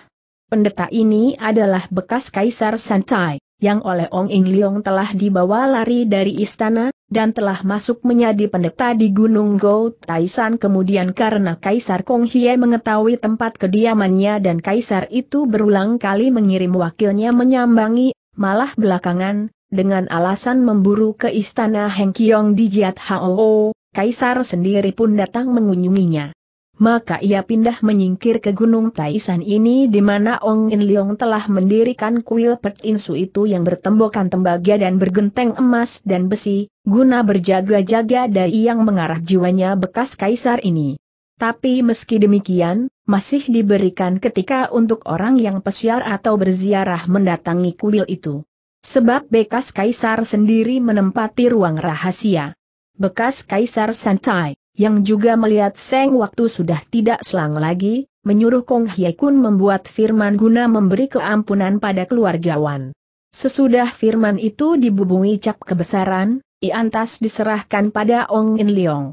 Pendeta ini adalah bekas Kaisar Santai, yang oleh Ong Ing Leong telah dibawa lari dari istana, dan telah masuk menjadi pendeta di Gunung Go Taisan kemudian karena Kaisar Kong Hye mengetahui tempat kediamannya dan Kaisar itu berulang kali mengirim wakilnya menyambangi, malah belakangan, dengan alasan memburu ke istana Kiong di Jiat Hao, Kaisar sendiri pun datang mengunjunginya maka ia pindah menyingkir ke Gunung Taisan ini di mana Ong In Leong telah mendirikan kuil Pet Insu itu yang bertembokan tembaga dan bergenteng emas dan besi, guna berjaga-jaga dari yang mengarah jiwanya bekas kaisar ini. Tapi meski demikian, masih diberikan ketika untuk orang yang pesiar atau berziarah mendatangi kuil itu. Sebab bekas kaisar sendiri menempati ruang rahasia. Bekas kaisar Santai yang juga melihat Seng waktu sudah tidak selang lagi, menyuruh Kong Hye Kun membuat firman guna memberi keampunan pada keluarga Wan. Sesudah firman itu dibubungi cap kebesaran, Iantas diserahkan pada Ong In Leong.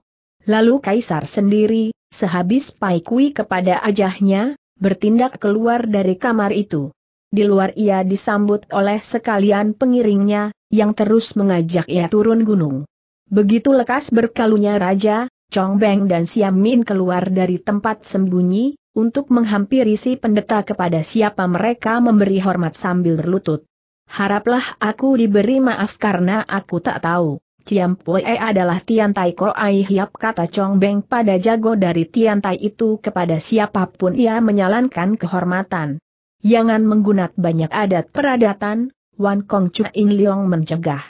Lalu Kaisar sendiri, sehabis Pai Kui kepada ajahnya, bertindak keluar dari kamar itu. Di luar ia disambut oleh sekalian pengiringnya, yang terus mengajak ia turun gunung. Begitu lekas berkalunya raja, Chong Beng dan Siam Min keluar dari tempat sembunyi, untuk menghampiri si pendeta kepada siapa mereka memberi hormat sambil berlutut. Haraplah aku diberi maaf karena aku tak tahu. Ciam Pue adalah Tian Tai Ko Ai Hiap kata Chong Beng pada jago dari Tian Tai itu kepada siapapun ia menyalankan kehormatan. Jangan menggunakan banyak adat peradatan, Wan Kong Chu In Leong mencegah.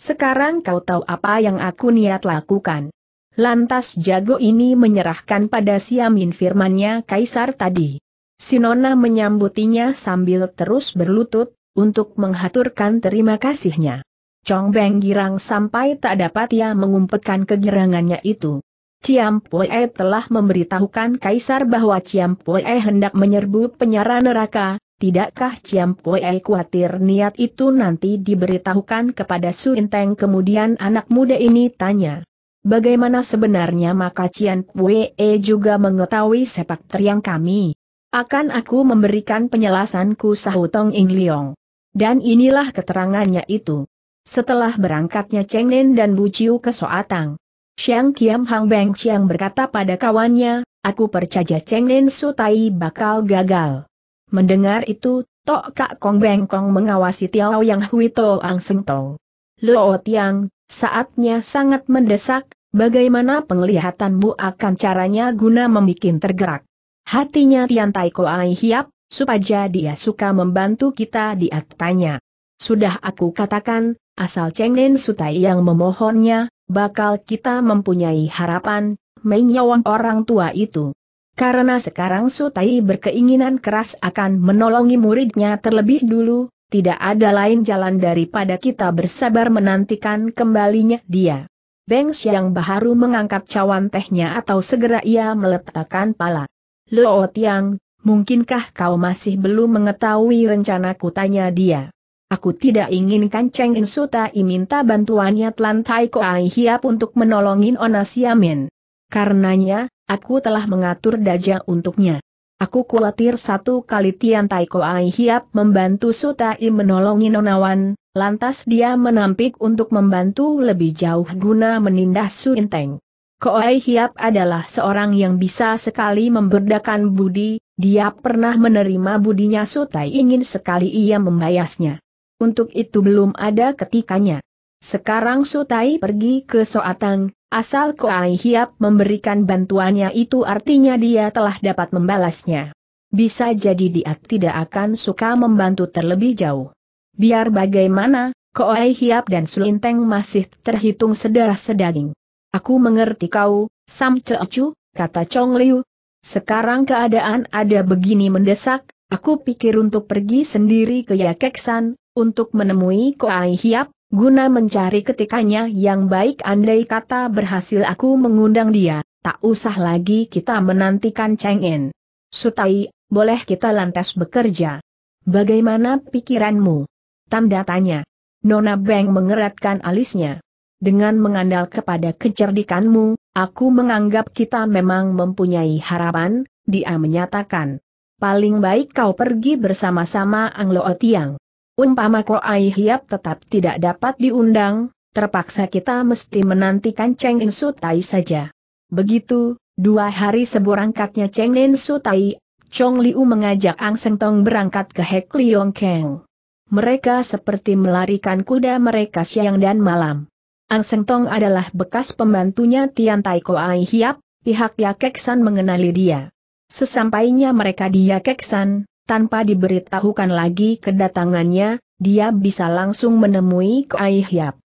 Sekarang kau tahu apa yang aku niat lakukan. Lantas jago ini menyerahkan pada Siamin firmannya kaisar tadi. Sinona menyambutinya sambil terus berlutut, untuk menghaturkan terima kasihnya. Chong Beng girang sampai tak dapat ia mengumpetkan kegirangannya itu. Ciam Pue telah memberitahukan kaisar bahwa Ciam Pue hendak menyerbu penyara neraka, tidakkah Ciam Pue khawatir niat itu nanti diberitahukan kepada Su Inteng kemudian anak muda ini tanya. Bagaimana sebenarnya maka Cian Pue juga mengetahui sepak teriang kami. Akan aku memberikan penjelasanku sahutong Ing Liong. Dan inilah keterangannya itu. Setelah berangkatnya Cheng Nen dan Bu Chiu ke Soatang, Xiang Kiam Hang Beng Chiang berkata pada kawannya, aku percaya Cheng Nen Sutai bakal gagal. Mendengar itu, Tok Kak Kong Beng Kong mengawasi Tiao Yang Hui To Ang Seng To. Luo Tiang, Saatnya sangat mendesak, bagaimana penglihatanmu akan caranya guna membuat tergerak. Hatinya Tian Tai Koai hiap, supaya dia suka membantu kita di atanya. Sudah aku katakan, asal Cheng Nen Sutai yang memohonnya, bakal kita mempunyai harapan, menyawang orang tua itu. Karena sekarang Sutai berkeinginan keras akan menolongi muridnya terlebih dulu, tidak ada lain jalan daripada kita bersabar menantikan kembalinya dia. Beng Xiang baru mengangkat cawan tehnya atau segera ia meletakkan pala. Luo Tiang, mungkinkah kau masih belum mengetahui rencanaku tanya dia. Aku tidak inginkan Cheng insuta minta bantuannya Tlan Tai Koai Hiap untuk menolongin Ona Siamin. Karenanya, aku telah mengatur daja untuknya. Aku khawatir satu kali Tian Taiko Ai Hiap membantu Sutai menolongi Nonawan, lantas dia menampik untuk membantu lebih jauh guna menindas Suinteng. Ai Hiap adalah seorang yang bisa sekali memberdakan budi, dia pernah menerima budinya Sutai ingin sekali ia membayasnya. Untuk itu belum ada ketikanya. Sekarang Sutai pergi ke Soatang, asal Koai Hiap memberikan bantuannya itu artinya dia telah dapat membalasnya. Bisa jadi dia tidak akan suka membantu terlebih jauh. Biar bagaimana, Koai Hiap dan Sulinteng masih terhitung sedarah sedaging. Aku mengerti kau, Sam Ceocu, kata Chong Liu. Sekarang keadaan ada begini mendesak, aku pikir untuk pergi sendiri ke Yakeksan, untuk menemui Koai Hiap, guna mencari ketikanya yang baik andai kata berhasil aku mengundang dia, tak usah lagi kita menantikan Cheng In. Sutai, boleh kita lantas bekerja. Bagaimana pikiranmu? Tanda tanya. Nona Beng mengeratkan alisnya. Dengan mengandal kepada kecerdikanmu, aku menganggap kita memang mempunyai harapan, dia menyatakan. Paling baik kau pergi bersama-sama Anglo Otiang. Umpama Ai Hiap tetap tidak dapat diundang, terpaksa kita mesti menantikan Cheng In Tai saja. Begitu, dua hari seburangkatnya Cheng In Tai, Chong Liu mengajak Ang Seng Tong berangkat ke Hek Liong Keng. Mereka seperti melarikan kuda mereka siang dan malam. Ang Seng Tong adalah bekas pembantunya Tian Tai Ko Ai Hiap, pihak San mengenali dia. Sesampainya mereka di San, tanpa diberitahukan lagi kedatangannya, dia bisa langsung menemui Koai Hiap.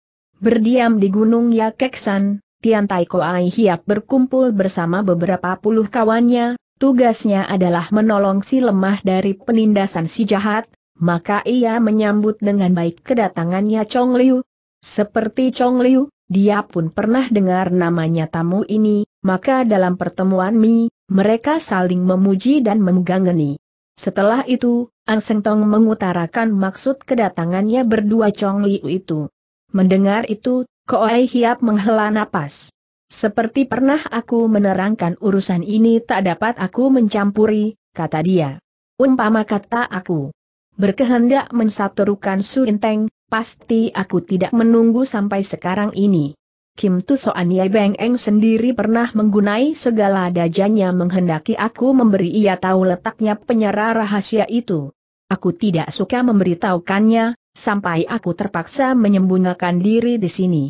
Berdiam di Gunung Yakeksan, Tian Tai Koai Hiap berkumpul bersama beberapa puluh kawannya, tugasnya adalah menolong si lemah dari penindasan si jahat, maka ia menyambut dengan baik kedatangannya Chong Liu. Seperti Chong Liu, dia pun pernah dengar namanya tamu ini, maka dalam pertemuan Mi, mereka saling memuji dan menggangeni. Setelah itu, Ang Seng Tong mengutarakan maksud kedatangannya berdua Chong Liu itu. Mendengar itu, Koai Hiap menghela napas. Seperti pernah aku menerangkan urusan ini tak dapat aku mencampuri, kata dia. Umpama kata aku berkehendak mensaturukan Su Inteng, pasti aku tidak menunggu sampai sekarang ini. Kim Tusoan Ye Beng Eng sendiri pernah menggunai segala dajanya menghendaki aku memberi ia tahu letaknya penyerah rahasia itu. Aku tidak suka memberitahukannya, sampai aku terpaksa menyembunyikan diri di sini.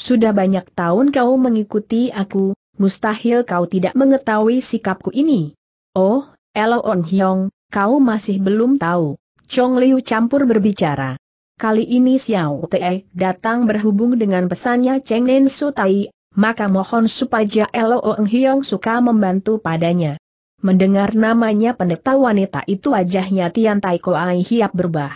Sudah banyak tahun kau mengikuti aku, mustahil kau tidak mengetahui sikapku ini. Oh, Elo On Hyong, kau masih belum tahu. Chong Liu campur berbicara. Kali ini Xiao Te datang berhubung dengan pesannya Cheng Nen Su Tai, maka mohon supaya Elo Ong Hiong suka membantu padanya. Mendengar namanya pendeta wanita itu wajahnya Tian Tai Ai hiap berubah.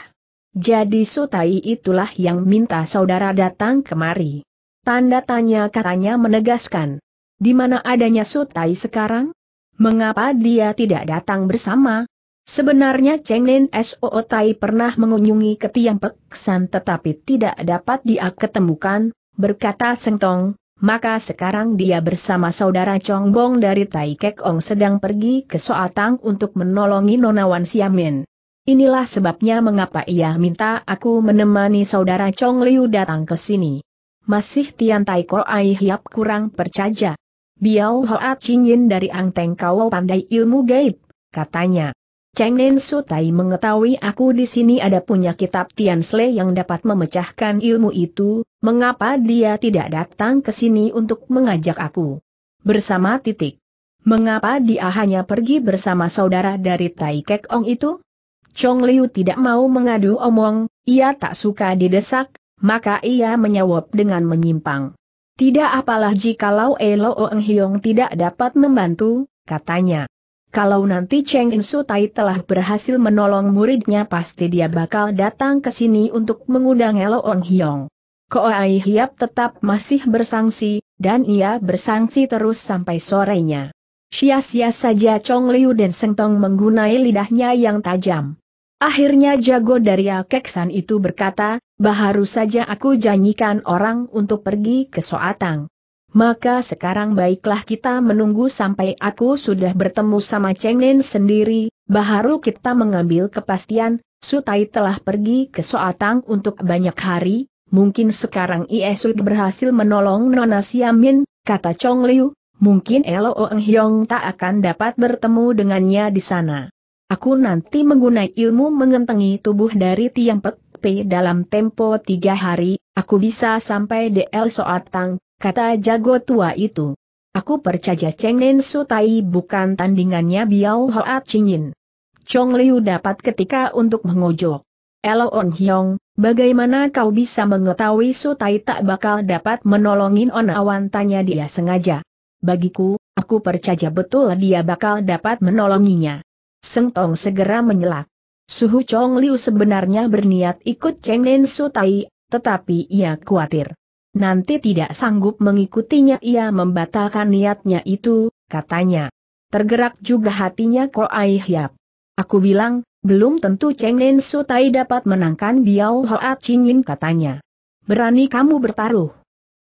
Jadi Su Tai itulah yang minta saudara datang kemari. Tanda tanya katanya menegaskan. Di mana adanya Su Tai sekarang? Mengapa dia tidak datang bersama? Sebenarnya Cheng Lin Soo Tai pernah mengunjungi ketiang peksan tetapi tidak dapat dia ketemukan, berkata Seng Tong, maka sekarang dia bersama saudara Chong Bong dari Tai Kek Ong sedang pergi ke Soatang untuk menolongi Nonawan Siamin. Inilah sebabnya mengapa ia minta aku menemani saudara Chong Liu datang ke sini. Masih Tian Tai Ko Ai Hiap kurang percaya. Biao Hoa Yin dari Teng Kau pandai ilmu gaib, katanya. Cheng Nen Sutai mengetahui aku di sini ada punya kitab Tian Sle yang dapat memecahkan ilmu itu, mengapa dia tidak datang ke sini untuk mengajak aku? Bersama titik. Mengapa dia hanya pergi bersama saudara dari Tai Kek Ong itu? Chong Liu tidak mau mengadu omong, ia tak suka didesak, maka ia menjawab dengan menyimpang. Tidak apalah jikalau Elo Ong Hiong tidak dapat membantu, katanya. Kalau nanti Cheng Insu Tai telah berhasil menolong muridnya pasti dia bakal datang ke sini untuk mengundang Elo Ong Hiong. Koai Hiap tetap masih bersangsi, dan ia bersangsi terus sampai sorenya. Sia-sia saja Chong Liu dan Seng Tong menggunai lidahnya yang tajam. Akhirnya jago dari Akeksan itu berkata, baharu saja aku janjikan orang untuk pergi ke Soatang. Maka sekarang baiklah kita menunggu sampai aku sudah bertemu sama Cheng Lin sendiri, baru kita mengambil kepastian, Sutai telah pergi ke Soatang untuk banyak hari, mungkin sekarang Iesud berhasil menolong Nona Siamin, kata Chong Liu, mungkin Elo Ong Hyong tak akan dapat bertemu dengannya di sana. Aku nanti menggunakan ilmu mengentengi tubuh dari Tiang Pek P dalam tempo tiga hari, aku bisa sampai di El Soatang, kata jago tua itu. Aku percaya Cheng Nen Su Tai bukan tandingannya Biao Hoa cingin. Chong Liu dapat ketika untuk mengojok. Elo On Hyong, bagaimana kau bisa mengetahui Su Tai tak bakal dapat menolongin On Awan tanya dia sengaja. Bagiku, aku percaya betul dia bakal dapat menolonginya. Seng Tong segera menyelak. Suhu Chong Liu sebenarnya berniat ikut Cheng Nen Su Tai, tetapi ia khawatir nanti tidak sanggup mengikutinya ia membatalkan niatnya itu, katanya. Tergerak juga hatinya Koai Hiap. Aku bilang, belum tentu Cheng Nen Sutai dapat menangkan Biao Hoat Yin katanya. Berani kamu bertaruh.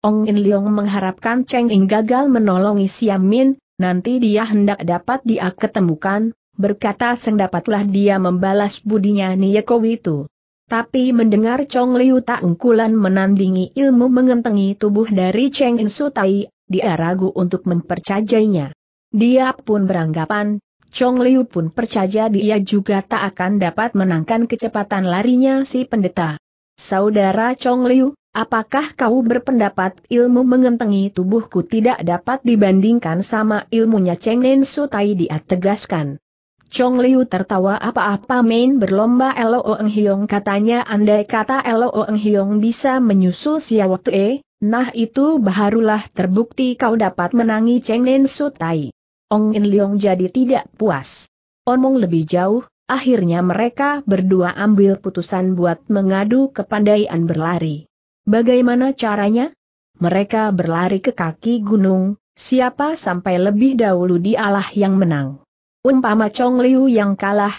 Ong In Leong mengharapkan Cheng In gagal menolongi Siam Min, nanti dia hendak dapat dia ketemukan, berkata sendapatlah dia membalas budinya Nieko itu. Tapi mendengar Chong Liu tak engkulan menandingi ilmu mengentengi tubuh dari Cheng In Sutai, dia ragu untuk mempercayainya. Dia pun beranggapan, Chong Liu pun percaya dia juga tak akan dapat menangkan kecepatan larinya si pendeta. Saudara Chong Liu, apakah kau berpendapat ilmu mengentengi tubuhku tidak dapat dibandingkan sama ilmunya Cheng Nen Sutai dia tegaskan. Chong Liu tertawa apa-apa main berlomba Lo Eng Hiong katanya andai kata Lo Eng Hiong bisa menyusul Xiao Tue, nah itu baharulah terbukti kau dapat menangi Cheng Nen Sutai. Ong In Leong jadi tidak puas. Omong lebih jauh, akhirnya mereka berdua ambil putusan buat mengadu kepandaian berlari. Bagaimana caranya? Mereka berlari ke kaki gunung, siapa sampai lebih dahulu dialah yang menang. Umpama Chong Liu yang kalah,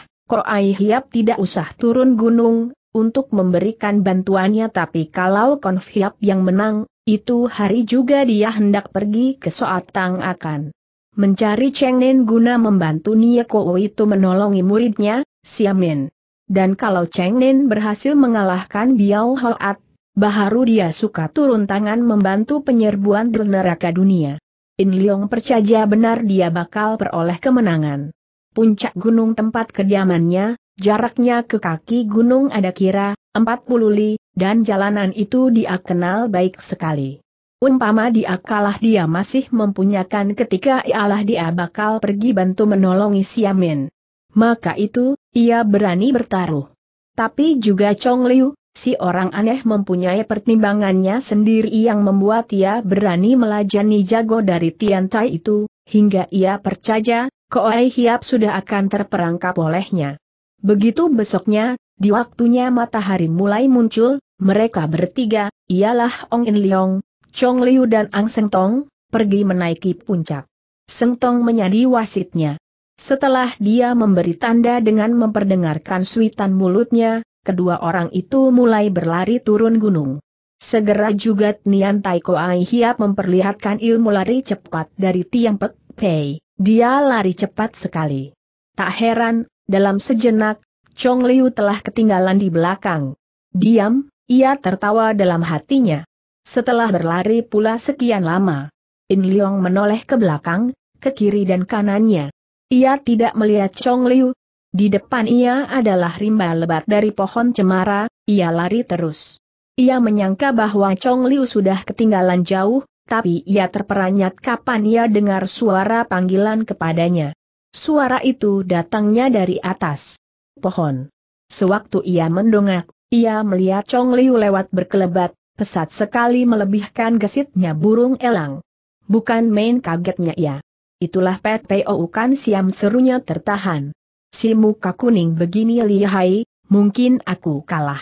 Ai Hiap tidak usah turun gunung, untuk memberikan bantuannya tapi kalau Konf Hiap yang menang, itu hari juga dia hendak pergi ke Soatang akan mencari Cheng Nen guna membantu Ko itu menolongi muridnya, Siamin. Dan kalau Cheng Nen berhasil mengalahkan Biao Hoat, baharu dia suka turun tangan membantu penyerbuan di neraka dunia. In Leong percaya benar dia bakal peroleh kemenangan puncak gunung tempat kediamannya, jaraknya ke kaki gunung ada kira 40 li, dan jalanan itu dia kenal baik sekali. Umpama dia kalah dia masih mempunyakan ketika ialah dia bakal pergi bantu menolongi Siamin. Maka itu, ia berani bertaruh. Tapi juga Chong Liu, Si orang aneh mempunyai pertimbangannya sendiri yang membuat ia berani melajani jago dari Tian Tai itu, hingga ia percaya, Koei Hiap sudah akan terperangkap olehnya. Begitu besoknya, di waktunya matahari mulai muncul, mereka bertiga, ialah Ong In Leong, Chong Liu dan Ang Seng Tong, pergi menaiki puncak. Seng Tong menjadi wasitnya. Setelah dia memberi tanda dengan memperdengarkan suitan mulutnya, kedua orang itu mulai berlari turun gunung. Segera juga Nian Tai Koai Hiap memperlihatkan ilmu lari cepat dari Tiang Pek Pei. Dia lari cepat sekali. Tak heran, dalam sejenak, Chong Liu telah ketinggalan di belakang. Diam, ia tertawa dalam hatinya. Setelah berlari pula sekian lama, In Leong menoleh ke belakang, ke kiri dan kanannya. Ia tidak melihat Chong Liu. Di depan ia adalah rimba lebat dari pohon cemara, ia lari terus. Ia menyangka bahwa Chong Liu sudah ketinggalan jauh, tapi ia terperanjat kapan ia dengar suara panggilan kepadanya. Suara itu datangnya dari atas pohon. Sewaktu ia mendongak, ia melihat Chong Liu lewat berkelebat, pesat sekali melebihkan gesitnya burung elang. Bukan main kagetnya ia. Itulah Pet Pou Kan Siam serunya tertahan. Si muka kuning begini lihai, mungkin aku kalah.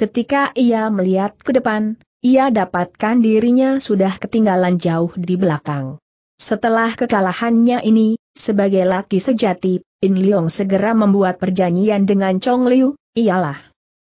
Ketika ia melihat ke depan, ia dapatkan dirinya sudah ketinggalan jauh di belakang. Setelah kekalahannya ini, sebagai laki sejati, In Leong segera membuat perjanjian dengan Chong Liu, ialah.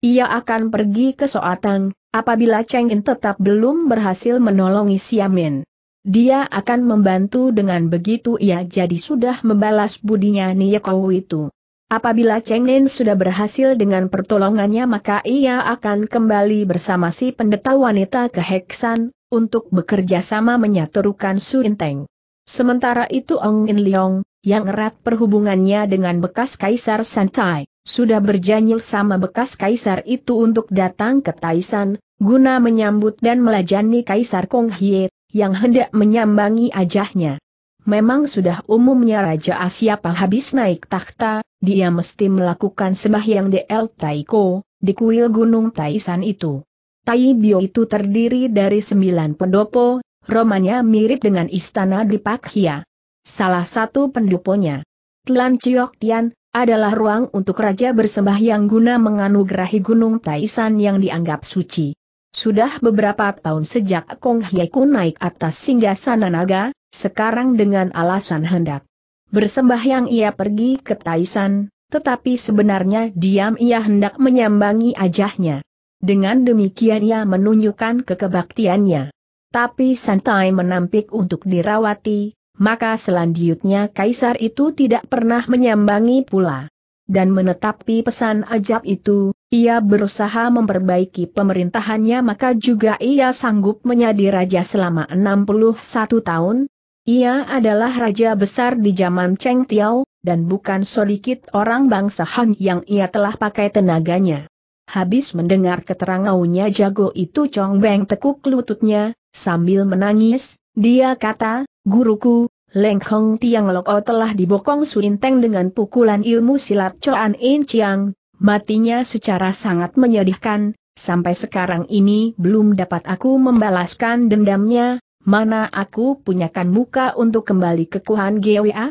Ia akan pergi ke Soatang, apabila Cheng In tetap belum berhasil menolongi Siamin. Dia akan membantu dengan begitu ia jadi sudah membalas budinya Nieko itu. Apabila Cheng Nen sudah berhasil dengan pertolongannya maka ia akan kembali bersama si pendeta wanita ke Heksan, untuk bekerja sama Su Suinteng. Sementara itu Ong In Leong, yang erat perhubungannya dengan bekas Kaisar Santai, sudah berjanji sama bekas Kaisar itu untuk datang ke Taisan, guna menyambut dan melajani Kaisar Kong Hie, yang hendak menyambangi ajahnya. Memang sudah umumnya Raja Asia Asiapa habis naik takhta, dia mesti melakukan sembahyang di El Taiko, di kuil Gunung Taisan itu. Tai Bio itu terdiri dari sembilan pendopo, romanya mirip dengan istana di Pakia. Salah satu pendoponya, Tlan Chiok Tian, adalah ruang untuk raja bersembahyang guna menganugerahi Gunung Taisan yang dianggap suci. Sudah beberapa tahun sejak Kong Hye Kun naik atas singgah sana naga, sekarang dengan alasan hendak bersembah yang ia pergi ke Taisan, tetapi sebenarnya diam ia hendak menyambangi ajahnya. Dengan demikian ia menunjukkan kekebaktiannya. Tapi santai menampik untuk dirawati, maka selanjutnya kaisar itu tidak pernah menyambangi pula dan menetapi pesan ajab itu, ia berusaha memperbaiki pemerintahannya maka juga ia sanggup menjadi raja selama 61 tahun. Ia adalah raja besar di zaman Cheng Tiao, dan bukan sedikit orang bangsa Han yang ia telah pakai tenaganya. Habis mendengar keterangannya jago itu Chong Beng tekuk lututnya, sambil menangis, dia kata, Guruku, Leng Hong Tiang Loko oh telah dibokong Suinteng dengan pukulan ilmu silat Choan In Chiang, matinya secara sangat menyedihkan, sampai sekarang ini belum dapat aku membalaskan dendamnya, mana aku punyakan muka untuk kembali ke Kuan Gwa? Ya?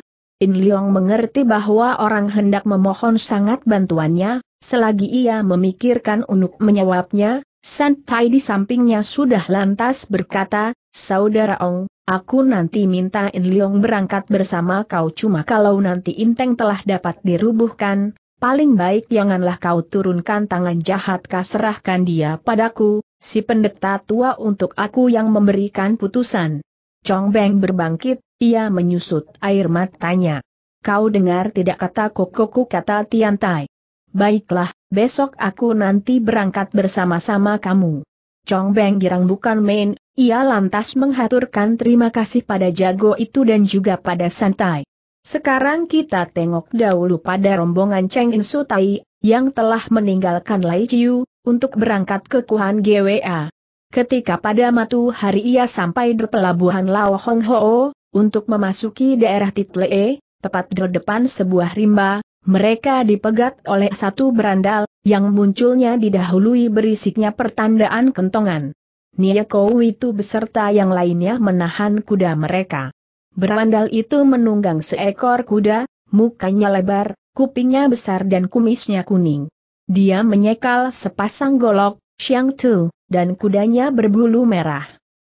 In Leong mengerti bahwa orang hendak memohon sangat bantuannya, selagi ia memikirkan untuk menyawabnya, Santai di sampingnya sudah lantas berkata, Saudara Ong, aku nanti minta In Leong berangkat bersama kau cuma kalau nanti Inteng telah dapat dirubuhkan, paling baik janganlah kau turunkan tangan jahat kau serahkan dia padaku, si pendeta tua untuk aku yang memberikan putusan. Chong Beng berbangkit, ia menyusut air matanya. Kau dengar tidak kata kokoku kata Tian Tai. Baiklah, besok aku nanti berangkat bersama-sama kamu. Chong Beng girang bukan main ia lantas menghaturkan terima kasih pada jago itu dan juga pada santai. Sekarang kita tengok dahulu pada rombongan Cheng In Sutai, yang telah meninggalkan Lai Chiu, untuk berangkat ke Kuhan GWA. Ketika pada matu hari ia sampai di pelabuhan Lao Hong Ho, untuk memasuki daerah Titlee, tepat di depan sebuah rimba, mereka dipegat oleh satu berandal, yang munculnya didahului berisiknya pertandaan kentongan. Nia Kou itu beserta yang lainnya menahan kuda mereka. Berandal itu menunggang seekor kuda, mukanya lebar, kupingnya besar dan kumisnya kuning. Dia menyekal sepasang golok, Xiang Tu, dan kudanya berbulu merah.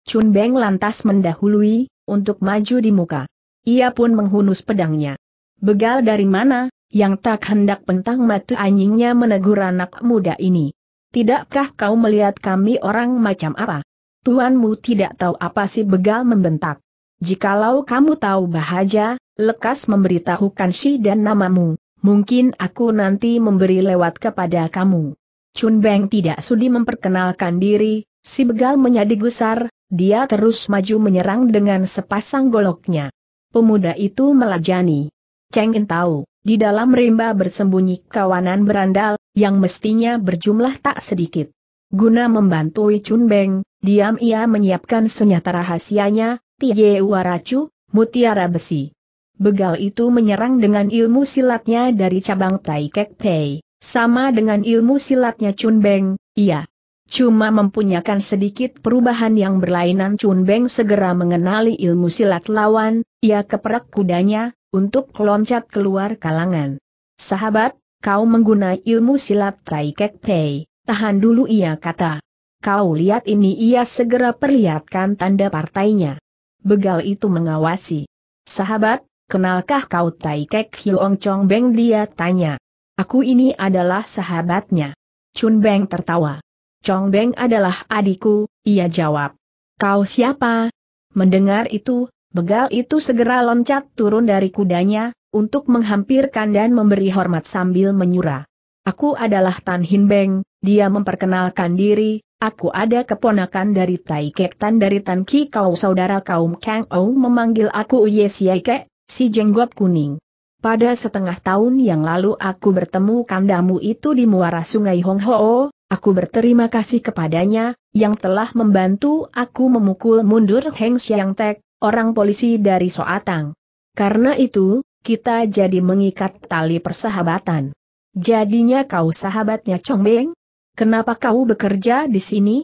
Chun Beng lantas mendahului, untuk maju di muka. Ia pun menghunus pedangnya. Begal dari mana, yang tak hendak pentang mata anjingnya menegur anak muda ini tidakkah kau melihat kami orang macam apa? Tuanmu tidak tahu apa si begal membentak. Jikalau kamu tahu bahaja, lekas memberitahukan si dan namamu, mungkin aku nanti memberi lewat kepada kamu. Chun Beng tidak sudi memperkenalkan diri, si begal menjadi gusar, dia terus maju menyerang dengan sepasang goloknya. Pemuda itu melajani. Cheng In tahu, di dalam rimba bersembunyi kawanan berandal, yang mestinya berjumlah tak sedikit. Guna membantu Chun Beng, diam ia menyiapkan senjata rahasianya, Tie Waracu, Mutiara Besi. Begal itu menyerang dengan ilmu silatnya dari cabang Tai Kek Pei, sama dengan ilmu silatnya Chun Beng, iya. Cuma mempunyakan sedikit perubahan yang berlainan Chun Beng segera mengenali ilmu silat lawan, ia keperak kudanya, untuk loncat keluar kalangan. Sahabat, kau menggunai ilmu silat Tai Kek Pei, tahan dulu ia kata. Kau lihat ini ia segera perlihatkan tanda partainya. Begal itu mengawasi. Sahabat, kenalkah kau Tai Kek Hiong Chong Beng dia tanya. Aku ini adalah sahabatnya. Chun Beng tertawa. Chong Beng adalah adikku, ia jawab. Kau siapa? Mendengar itu, Begal itu segera loncat turun dari kudanya, untuk menghampirkan dan memberi hormat sambil menyura. Aku adalah Tan Hin Beng. dia memperkenalkan diri, aku ada keponakan dari Tai Kek Tan dari Tan Ki Kau saudara kaum Kang Ou memanggil aku Uye Kek, si jenggot kuning. Pada setengah tahun yang lalu aku bertemu kandamu itu di muara sungai Hong Ho, aku berterima kasih kepadanya, yang telah membantu aku memukul mundur Heng Xiang Tek, orang polisi dari Soatang. Karena itu, kita jadi mengikat tali persahabatan. Jadinya kau sahabatnya Chong Beng? Kenapa kau bekerja di sini?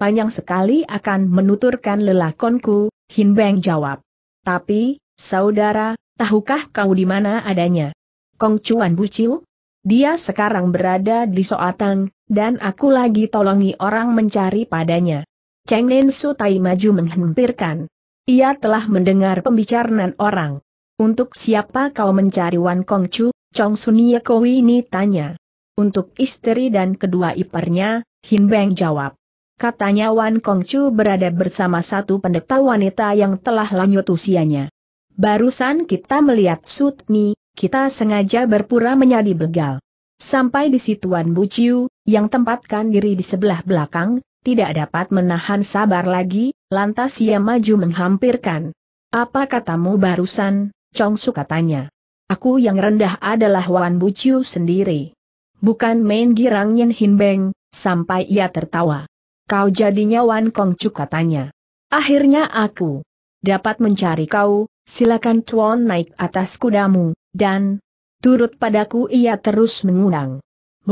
Panjang sekali akan menuturkan lelakonku, Hin Beng jawab. Tapi, saudara, tahukah kau di mana adanya? Kong Chuan Buciu? Dia sekarang berada di Soatang, dan aku lagi tolongi orang mencari padanya. Cheng Nen Su Tai maju menghempirkan. Ia telah mendengar pembicaraan orang. Untuk siapa kau mencari Wan Kong Chu? Chong Sunie Kowi ini tanya. Untuk istri dan kedua iparnya, Hin Beng jawab. Katanya Wan Kong Chu berada bersama satu pendeta wanita yang telah lanjut usianya. Barusan kita melihat sut ni. kita sengaja berpura menjadi begal. Sampai di situan Chiu, yang tempatkan diri di sebelah belakang, tidak dapat menahan sabar lagi, lantas ia maju menghampirkan. Apa katamu barusan, Chong Su katanya. Aku yang rendah adalah Wan Buciu sendiri. Bukan main girang Yen Beng. sampai ia tertawa. Kau jadinya Wan Kong Chu katanya. Akhirnya aku dapat mencari kau, silakan Tuan naik atas kudamu, dan turut padaku ia terus mengundang.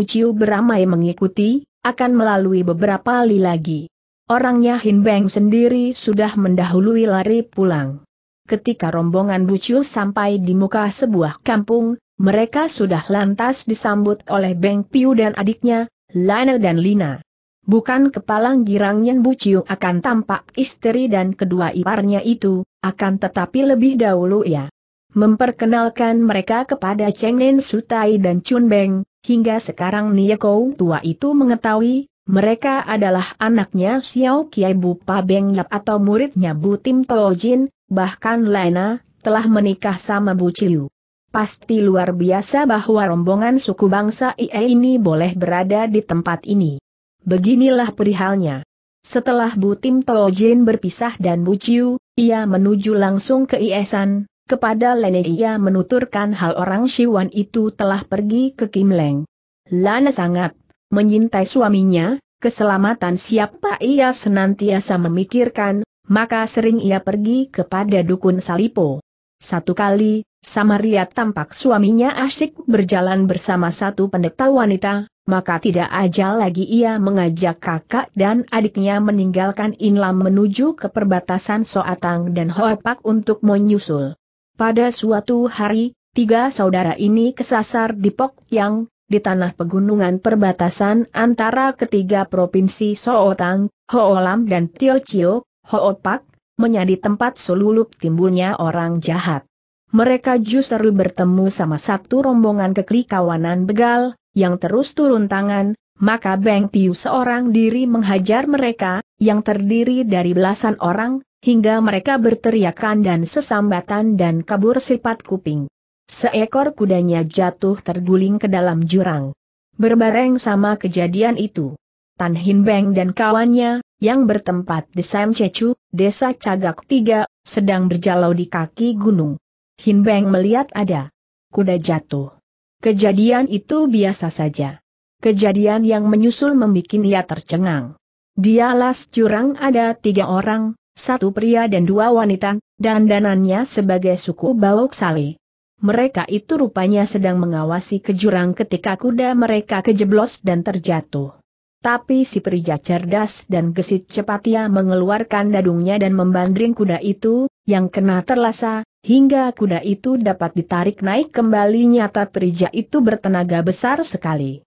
Ciu beramai mengikuti, akan melalui beberapa li lagi. Orangnya Hin Beng sendiri sudah mendahului lari pulang. Ketika rombongan Bucu sampai di muka sebuah kampung, mereka sudah lantas disambut oleh Beng Piu dan adiknya, Lana dan Lina. Bukan kepalang yang Buciu akan tampak istri dan kedua iparnya itu, akan tetapi lebih dahulu ya. Memperkenalkan mereka kepada Cheng Nen Sutai dan Chun Beng, Hingga sekarang Kou tua itu mengetahui, mereka adalah anaknya Xiao Kiai Bu Pa Beng Yap atau muridnya Bu Tim Tojin, bahkan Lena, telah menikah sama Bu Chiu. Pasti luar biasa bahwa rombongan suku bangsa IE ini boleh berada di tempat ini. Beginilah perihalnya. Setelah Bu Tim Tojin berpisah dan Bu Chiu, ia menuju langsung ke Iesan, kepada Lene ia menuturkan hal orang Siwan itu telah pergi ke Kimleng. Lana sangat menyintai suaminya, keselamatan siapa ia senantiasa memikirkan, maka sering ia pergi kepada Dukun Salipo. Satu kali, Samaria tampak suaminya asyik berjalan bersama satu pendeta wanita, maka tidak ajal lagi ia mengajak kakak dan adiknya meninggalkan Inlam menuju ke perbatasan Soatang dan Hoapak untuk menyusul. Pada suatu hari, tiga saudara ini kesasar di Pok Yang, di tanah pegunungan perbatasan antara ketiga provinsi Sootang, Hoolam dan Tiochio, Hoopak, menjadi tempat selulup timbulnya orang jahat. Mereka justru bertemu sama satu rombongan kekrikawanan begal, yang terus turun tangan, maka Beng Piu seorang diri menghajar mereka, yang terdiri dari belasan orang, hingga mereka berteriakan dan sesambatan dan kabur sifat kuping. Seekor kudanya jatuh terguling ke dalam jurang. Berbareng sama kejadian itu. Tan Hin Beng dan kawannya, yang bertempat di Sam Chechu, desa Cagak Tiga, sedang berjalau di kaki gunung. Hin Beng melihat ada kuda jatuh. Kejadian itu biasa saja. Kejadian yang menyusul membuat ia tercengang. Di alas jurang ada tiga orang, satu pria dan dua wanita, dan danannya sebagai suku Bauk Sale. Mereka itu rupanya sedang mengawasi ke jurang ketika kuda mereka kejeblos dan terjatuh. Tapi si perija cerdas dan gesit cepat ia mengeluarkan dadungnya dan membandring kuda itu, yang kena terlasa, hingga kuda itu dapat ditarik naik kembali nyata perija itu bertenaga besar sekali.